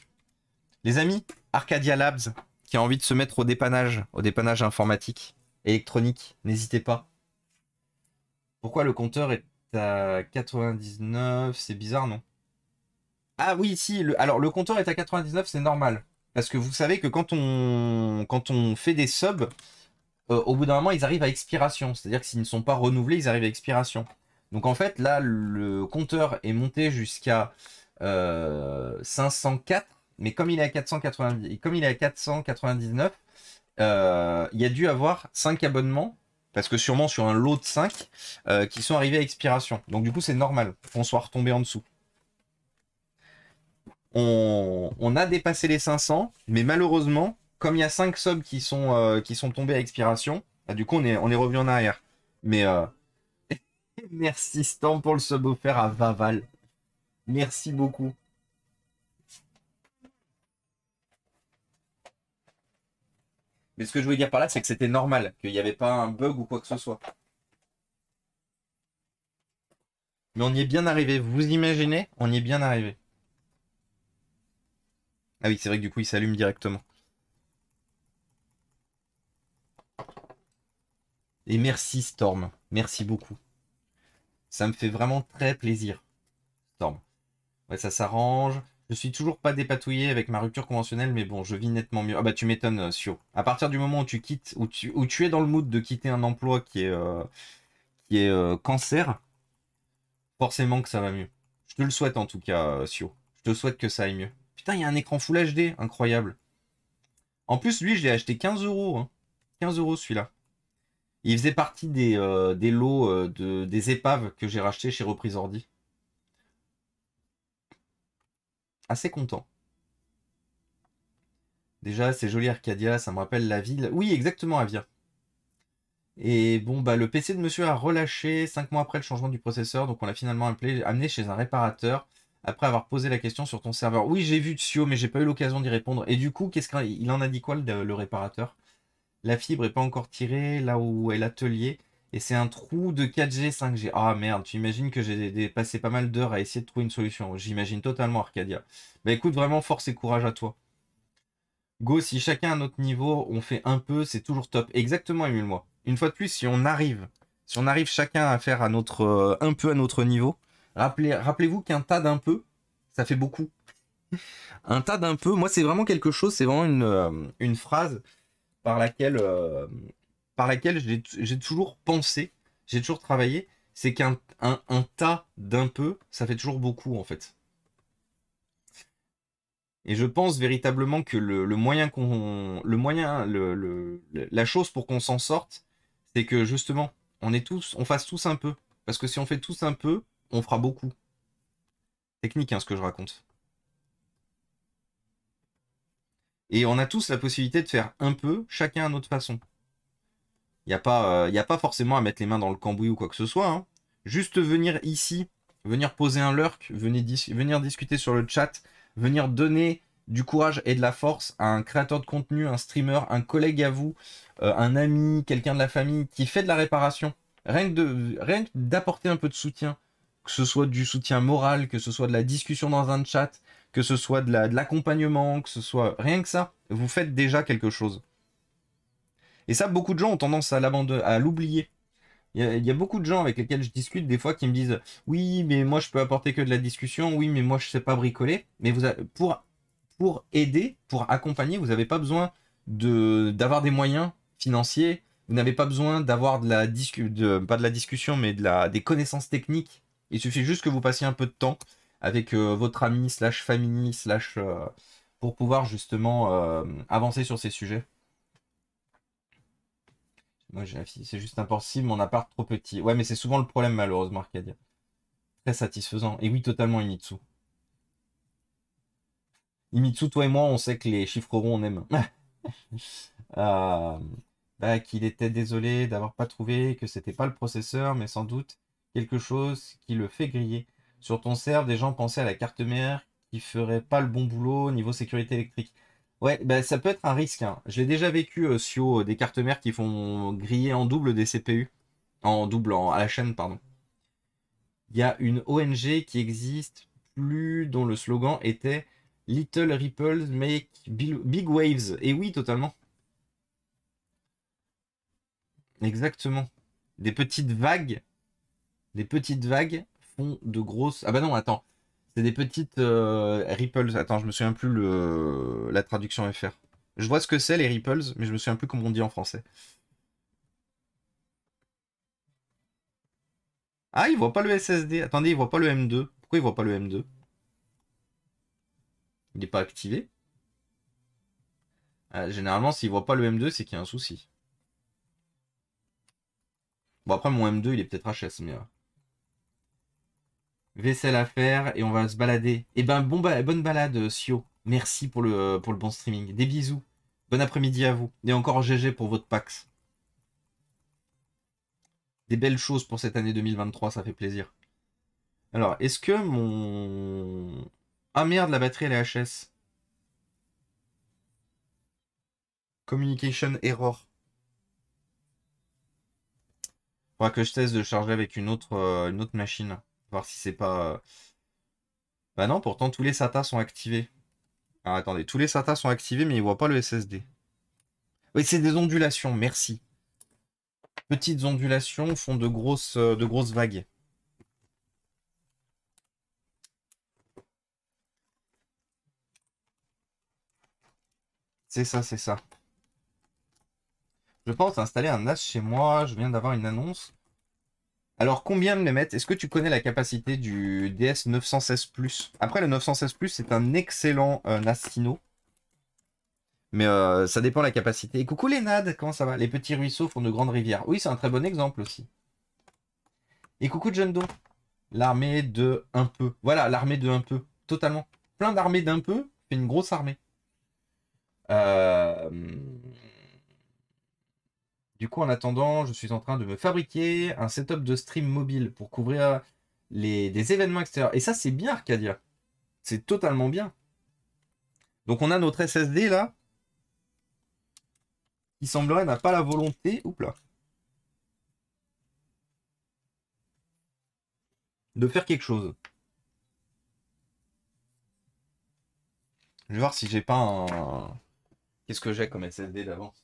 Les amis, Arcadia Labs, qui a envie de se mettre au dépannage, au dépannage informatique, électronique, n'hésitez pas. Pourquoi le compteur est à 99 C'est bizarre, non Ah oui, si. Alors, le compteur est à 99, c'est normal. Parce que vous savez que quand on, quand on fait des subs, euh, au bout d'un moment, ils arrivent à expiration. C'est-à-dire que s'ils ne sont pas renouvelés, ils arrivent à expiration. Donc en fait, là, le compteur est monté jusqu'à 504. Euh, mais comme il est à 490, comme il est à 499, euh, il y a dû avoir 5 abonnements, parce que sûrement sur un lot de 5, euh, qui sont arrivés à expiration. Donc du coup, c'est normal qu'on soit retombé en dessous. On, a dépassé les 500, mais malheureusement, comme il y a 5 subs qui sont, euh, qui sont tombés à expiration, bah, du coup, on est, on est revenu en arrière. Mais merci Stan pour le sub offert à Vaval. Merci beaucoup. Mais ce que je voulais dire par là, c'est que c'était normal, qu'il n'y avait pas un bug ou quoi que ce soit. Mais on y est bien arrivé, vous imaginez On y est bien arrivé. Ah oui, c'est vrai que du coup, il s'allume directement. Et merci Storm, merci beaucoup. Ça me fait vraiment très plaisir. Storm. Ouais, ça s'arrange. Je suis toujours pas dépatouillé avec ma rupture conventionnelle, mais bon, je vis nettement mieux. Ah bah tu m'étonnes, euh, Sio. À partir du moment où tu quittes, où tu, tu es dans le mood de quitter un emploi qui est, euh, qui est euh, cancer, forcément que ça va mieux. Je te le souhaite en tout cas, Sio. Je te souhaite que ça aille mieux. Putain, il y a un écran Full HD, incroyable. En plus, lui, je l'ai acheté 15 euros. 15 hein. euros celui-là. Il faisait partie des, des lots de, des épaves que j'ai rachetées chez Reprise Ordi. assez content. Déjà, c'est joli Arcadia, ça me rappelle la ville. Oui, exactement, Avia. Et bon, bah, le PC de monsieur a relâché 5 mois après le changement du processeur, donc on l'a finalement appelé, amené chez un réparateur après avoir posé la question sur ton serveur. Oui, j'ai vu Tsio, mais j'ai pas eu l'occasion d'y répondre. Et du coup, qu'est-ce qu'il en a dit quoi le, le réparateur La fibre est pas encore tirée là où est l'atelier. Et c'est un trou de 4G, 5G. Ah merde, tu imagines que j'ai passé pas mal d'heures à essayer de trouver une solution. J'imagine totalement Arcadia. Bah écoute, vraiment force et courage à toi. Go, si chacun à notre niveau, on fait un peu, c'est toujours top. Exactement, Emile-moi. Une fois de plus, si on arrive, si on arrive chacun à faire à notre, euh, un peu à notre niveau, rappelez, rappelez-vous qu'un tas d'un peu, ça fait beaucoup. un tas d'un peu, moi c'est vraiment quelque chose, c'est vraiment une, euh, phrase par laquelle euh, par laquelle j'ai toujours pensé, j'ai toujours travaillé, c'est qu'un tas d'un peu, ça fait toujours beaucoup en fait. Et je pense véritablement que le, moyen qu'on, le moyen, la chose pour qu'on s'en sorte, c'est que justement, on est tous, on fasse tous un peu. Parce que si on fait tous un peu, on fera beaucoup. Technique, hein, ce que je raconte. Et on a tous la possibilité de faire un peu, chacun à notre façon. Il n'y a, pas, euh, a pas forcément à mettre les mains dans le cambouis ou quoi que ce soit. Hein. Juste venir ici, venir poser un lurk, venir, discuter sur le chat, venir donner du courage et de la force à un créateur de contenu, un streamer, un collègue à vous, euh, un ami, quelqu'un de la famille qui fait de la réparation. Rien que d'apporter un peu de soutien, que ce soit du soutien moral, que ce soit de la discussion dans un chat, que ce soit de l'accompagnement, que ce soit rien que ça, vous faites déjà quelque chose. Et ça, beaucoup de gens ont tendance à l'oublier. Il y, a beaucoup de gens avec lesquels je discute des fois qui me disent Oui, mais moi je peux apporter que de la discussion, oui, mais moi je sais pas bricoler. Mais vous pour, pour aider, pour accompagner, vous n'avez pas besoin d'avoir des moyens financiers, vous n'avez pas besoin d'avoir de la de, pas de la discussion, mais de la, des connaissances techniques. Il suffit juste que vous passiez un peu de temps avec euh, votre ami slash famille slash euh, pour pouvoir justement euh, avancer sur ces sujets. Moi, c'est juste impossible, mon appart trop petit. Ouais, mais c'est souvent le problème, malheureusement, Arcadia. Très satisfaisant. Et oui, totalement, Imitsu. Imitsu, toi et moi, on sait que les chiffres ronds, on aime. Euh, bah, qu'il était désolé d'avoir pas trouvé, que c'était pas le processeur, mais sans doute quelque chose qui le fait griller. Sur ton serve, des gens pensaient à la carte mère qui ferait pas le bon boulot niveau sécurité électrique. Ouais, bah, ça peut être un risque. Hein. J'ai déjà vécu euh, sur euh, des cartes mères qui font griller en double des CPU. En double, à la chaîne, pardon. Il y a une ONG qui existe plus dont le slogan était Little Ripples Make Big Waves. Et oui, totalement. Exactement. Des petites vagues. Des petites vagues font de grosses. Ah bah non, attends. C'est des petites euh, ripples. Attends, je me souviens plus le... la traduction FR. Je vois ce que c'est les ripples, mais je me souviens plus comment on dit en français. Ah, il voit pas le SSD. Attendez, il voit pas le M2. Pourquoi il voit pas le M2 Il n'est pas activé. Euh, généralement, s'il voit pas le M2, c'est qu'il y a un souci. Bon, après, mon M2, il est peut-être HS, mais... Euh, Vaisselle à faire et on va se balader. Et eh ben bon bonne balade, euh, Sio. Merci pour le, euh, pour le bon streaming. Des bisous. Bon après-midi à vous. Et encore GG pour votre Pax. Des belles choses pour cette année 2023, ça fait plaisir. Alors, est-ce que mon... Ah merde, la batterie elle est HS. Communication error. Faudra que je teste de charger avec une autre, euh, une autre machine si c'est pas. Euh, bah non, pourtant tous les SATA sont activés. attendez, tous les SATA sont activés, mais ils voient pas le SSD. Oui, c'est des ondulations, merci. Petites ondulations font de grosses, euh, de grosses vagues. C'est ça, c'est ça. Je pense installer un NAS chez moi. Je viens d'avoir une annonce alors, combien de les mettre Est-ce que tu connais la capacité du DS 916 Plus Après, le 916 Plus, c'est un excellent euh, Mais euh, ça dépend de la capacité. Et coucou les nades, comment ça va Les petits ruisseaux font de grandes rivières. Oui, c'est un très bon exemple aussi. Et coucou John Doe. L'armée de un peu. Voilà, l'armée de un peu. Totalement. Plein d'armées d'un peu, c'est une grosse armée. Euh... Du coup, en attendant, je suis en train de me fabriquer un setup de stream mobile pour couvrir les, des événements extérieurs. Et ça, c'est bien, Arcadia. C'est totalement bien. Donc, on a notre SSD là, qui semblerait n'a pas la volonté. ou de faire quelque chose. Je vais voir si j'ai pas un. Qu'est-ce que j'ai comme SSD d'avance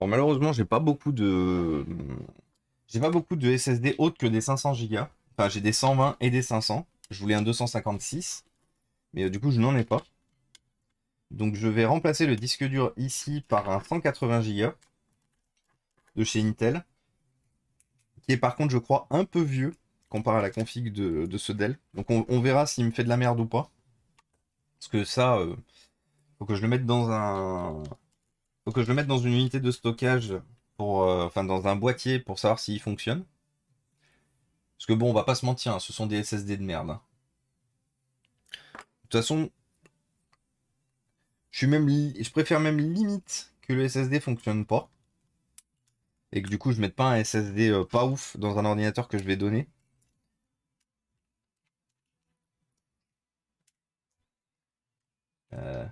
Bon, malheureusement, j'ai pas beaucoup de. J'ai pas beaucoup de SSD haute que des 500 Go. Enfin, j'ai des 120 et des 500. Je voulais un 256. Mais euh, du coup, je n'en ai pas. Donc, je vais remplacer le disque dur ici par un 180 Go de chez Intel. Qui est par contre, je crois, un peu vieux comparé à la config de, ce Dell. Donc, on, verra s'il me fait de la merde ou pas. Parce que ça, euh, faut que je le mette dans un faut que je le mette dans une unité de stockage, pour, euh, enfin dans un boîtier pour savoir s'il fonctionne. Parce que bon, on va pas se mentir, hein, ce sont des SSD de merde. Hein. De toute façon, je, suis même je préfère même limite que le SSD fonctionne pas. Et que du coup, je mette pas un SSD euh, pas ouf dans un ordinateur que je vais donner. Euh...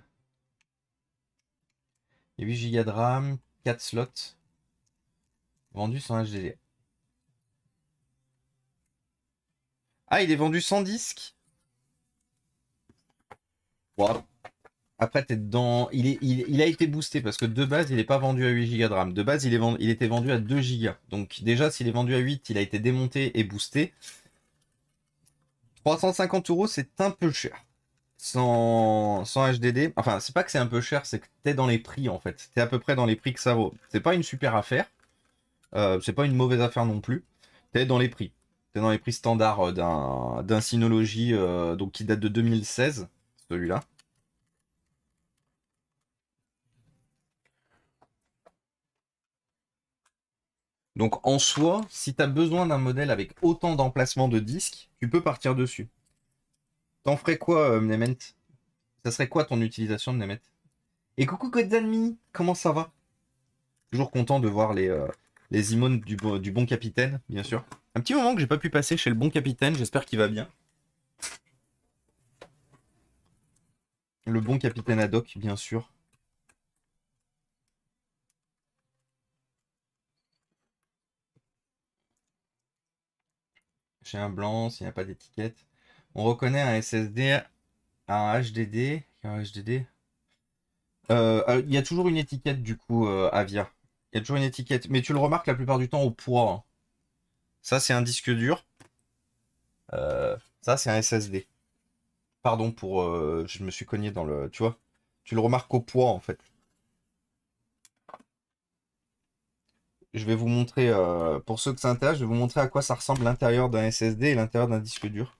8 Go de RAM, 4 slots, vendu sans HDD. Ah, il est vendu sans disque wow. Après, t'es dedans. Il, est, a été boosté parce que de base, il n'est pas vendu à 8 Go de RAM. De base, il, est vendu, il était vendu à 2 Go. Donc, déjà, s'il est vendu à 8, il a été démonté et boosté. 350 euros, c'est un peu cher sans, HDD, enfin, c'est pas que c'est un peu cher, c'est que t'es dans les prix en fait. T'es à peu près dans les prix que ça vaut. C'est pas une super affaire, euh, c'est pas une mauvaise affaire non plus. T'es dans les prix. T'es dans les prix standards euh, d'un Synology euh, donc, qui date de 2016, celui-là. Donc en soi, si tu as besoin d'un modèle avec autant d'emplacements de disques, tu peux partir dessus. T'en ferais quoi, euh, Nemeth Ça serait quoi ton utilisation de nemeth? Et coucou Godzanmi, comment ça va Toujours content de voir les, euh, les du, du, bon capitaine, bien sûr. Un petit moment que j'ai pas pu passer chez le bon capitaine, j'espère qu'il va bien. Le bon capitaine hoc, bien sûr. J'ai un blanc, s'il n'y a pas d'étiquette on reconnaît un SSD, un HDD, un HDD. Euh, euh, il y a toujours une étiquette du coup euh, Avia. Il y a toujours une étiquette, mais tu le remarques la plupart du temps au poids. Hein. Ça c'est un disque dur. ça c'est un SSD. Pardon pour, je me suis cogné dans le, tu vois. Tu le remarques au poids en fait. je vais vous montrer, pour ceux que ça intéresse, je vais vous montrer à quoi ça ressemble l'intérieur d'un SSD et l'intérieur d'un disque dur.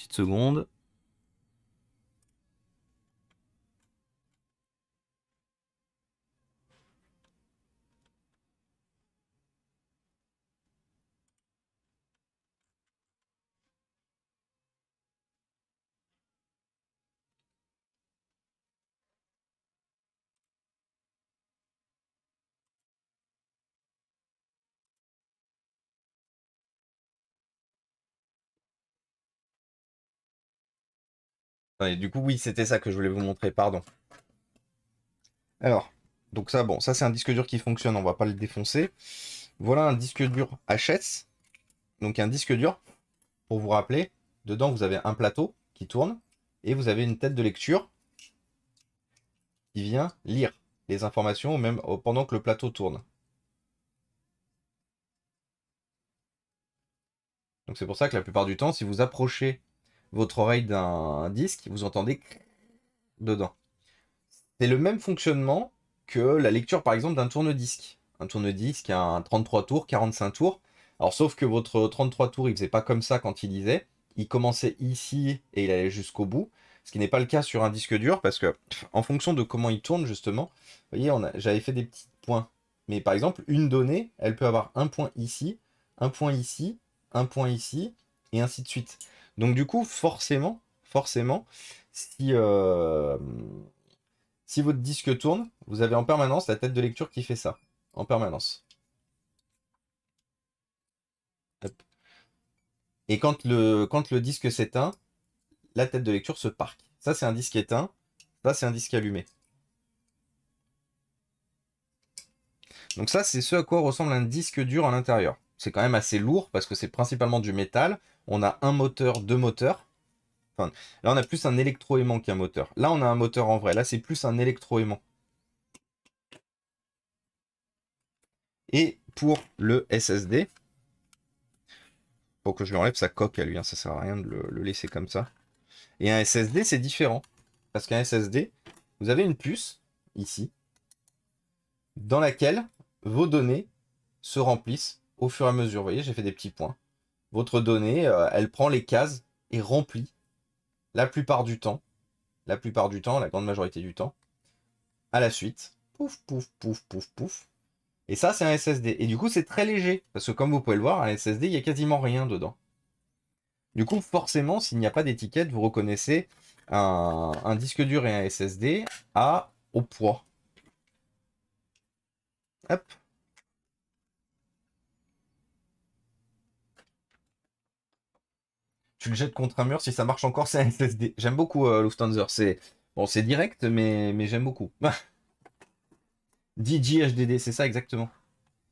Petite seconde. du coup, oui, c'était ça que je voulais vous montrer, pardon. Alors, donc ça, bon, ça c'est un disque dur qui fonctionne, on va pas le défoncer. Voilà un disque dur HS. Donc un disque dur, pour vous rappeler, dedans vous avez un plateau qui tourne et vous avez une tête de lecture qui vient lire les informations même pendant que le plateau tourne. Donc c'est pour ça que la plupart du temps, si vous approchez votre oreille d'un disque, vous entendez dedans. C'est le même fonctionnement que la lecture par exemple d'un tourne-disque. Un tourne-disque, un 33 tours, 45 tours. Alors sauf que votre 33 tours, il faisait pas comme ça quand il lisait. Il commençait ici et il allait jusqu'au bout. Ce qui n'est pas le cas sur un disque dur parce que en fonction de comment il tourne justement, vous voyez, j'avais fait des petits points. Mais par exemple, une donnée, elle peut avoir un point ici, un point ici, un point ici, et ainsi de suite. Donc du coup, forcément, forcément, euh, si, votre disque tourne, vous avez en permanence la tête de lecture qui fait ça. En permanence. Et quand le, quand le disque s'éteint, la tête de lecture se parque. Ça, c'est un disque éteint. Ça, c'est un disque allumé. Donc ça, c'est ce à quoi ressemble un disque dur à l'intérieur. C'est quand même assez lourd parce que c'est principalement du métal on a un moteur, deux moteurs. là, on a plus un électroaimant qu'un moteur. Là, on a un moteur en vrai. Là, c'est plus un électroaimant. Et pour le SSD, pour que je lui enlève sa coque à lui, hein. ça sert à rien de le laisser comme ça. Et un SSD, c'est différent. Parce qu'un SSD, vous avez une puce, ici, dans laquelle vos données se remplissent au fur et à mesure. Vous voyez, j'ai fait des petits points votre donnée, euh, elle prend les cases et remplit la plupart du temps, la plupart du temps, la grande majorité du temps, à la suite. Pouf, pouf, pouf, pouf, pouf. Et ça, c'est un SSD. Et du coup, c'est très léger, parce que comme vous pouvez le voir, un SSD, il n'y a quasiment rien dedans. Du coup, forcément, s'il n'y a pas d'étiquette, vous reconnaissez un, disque dur et un SSD à, au poids. Hop. tu le jettes contre un mur, si ça marche encore, c'est un SSD. J'aime beaucoup euh, Lufthansa. C'est bon, c'est direct, mais, mais j'aime beaucoup. DJ HDD, c'est ça exactement.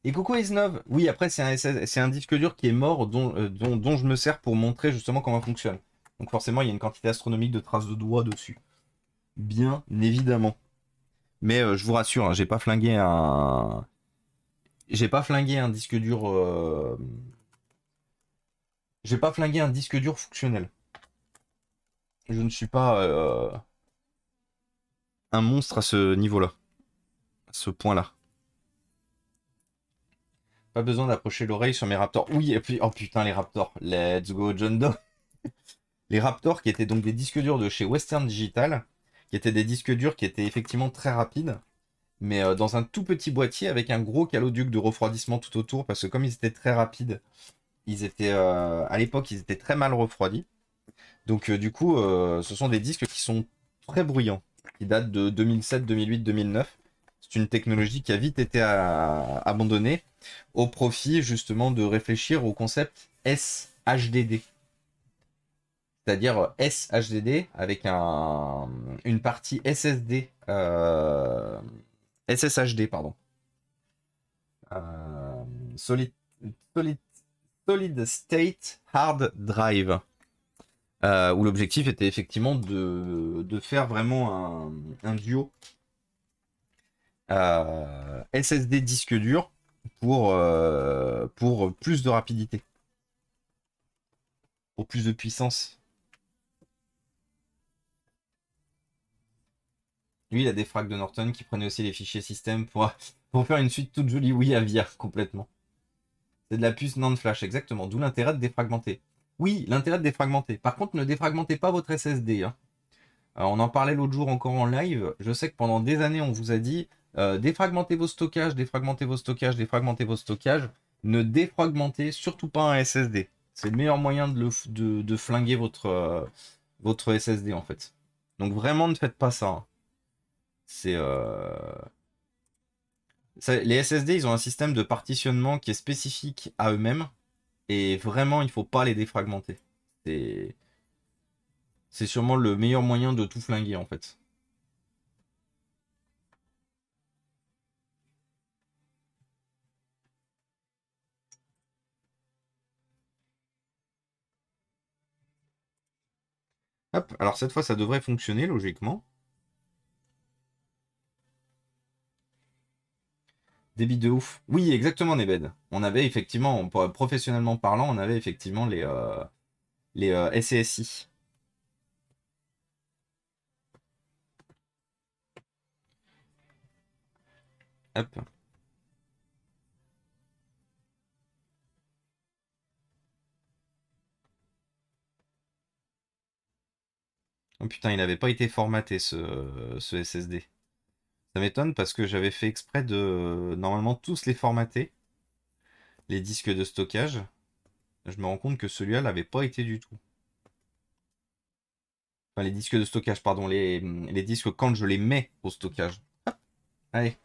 Et coucou Isnov. Oui, après c'est un, c'est un disque dur qui est mort euh, dont, dont, je me sers pour montrer justement comment fonctionne. Donc forcément, il y a une quantité astronomique de traces de doigts dessus. Bien évidemment. Mais euh, je vous rassure, hein, j'ai pas flingué un j'ai pas flingué un disque dur euh, j'ai pas flingué un disque dur fonctionnel. Je ne suis pas euh, un monstre à ce niveau-là. À ce point-là. Pas besoin d'approcher l'oreille sur mes Raptors. Oui, et puis, oh putain, les Raptors. Let's go, John Doe. les Raptors qui étaient donc des disques durs de chez Western Digital, qui étaient des disques durs qui étaient effectivement très rapides, mais euh, dans un tout petit boîtier avec un gros caloduc de refroidissement tout autour, parce que comme ils étaient très rapides, étaient, euh, à l'époque, ils étaient très mal refroidis. Donc, euh, du coup, euh, ce sont des disques qui sont très bruyants, qui datent de 2007, 2008, 2009. C'est une technologie qui a vite été abandonnée au profit justement de réfléchir au concept SHDD. C'est-à-dire SHDD avec un, une partie SSD, SSHD, pardon. Euh, solid Solid State Hard Drive. Euh, où l'objectif était effectivement de, faire vraiment un, duo euh, SSD disque dur pour, euh, pour plus de rapidité, pour plus de puissance. Lui, il a des frags de Norton qui prenait aussi les fichiers système pour, pour faire une suite toute jolie, oui, à complètement. C'est de la puce non flash, exactement. D'où l'intérêt de défragmenter. Oui, l'intérêt de défragmenter. Par contre, ne défragmentez pas votre SSD. Hein. on en parlait l'autre jour encore en live. Je sais que pendant des années, on vous a dit euh, défragmentez vos stockages, défragmentez vos stockages, défragmentez vos stockages. Ne défragmentez surtout pas un SSD. C'est le meilleur moyen de, flinguer votre, euh, votre SSD en fait. Donc vraiment, ne faites pas ça. Hein. C'est. Euh, les SSD, ils ont un système de partitionnement qui est spécifique à eux-mêmes. Et vraiment, il faut pas les défragmenter. C'est... C'est sûrement le meilleur moyen de tout flinguer, en fait. alors cette fois, ça devrait fonctionner, logiquement. Débit de ouf. Oui, exactement, Nebed. On avait effectivement, professionnellement parlant, on avait effectivement les, euh, les euh, Hop. Oh putain, il n'avait pas été formaté ce SSD m'étonne parce que j'avais fait exprès de euh, normalement tous les formater, les disques de stockage. Je me rends compte que celui-là n'avait pas été du tout. Enfin, les disques de stockage, pardon, les, les disques quand je les mets au stockage. Allez.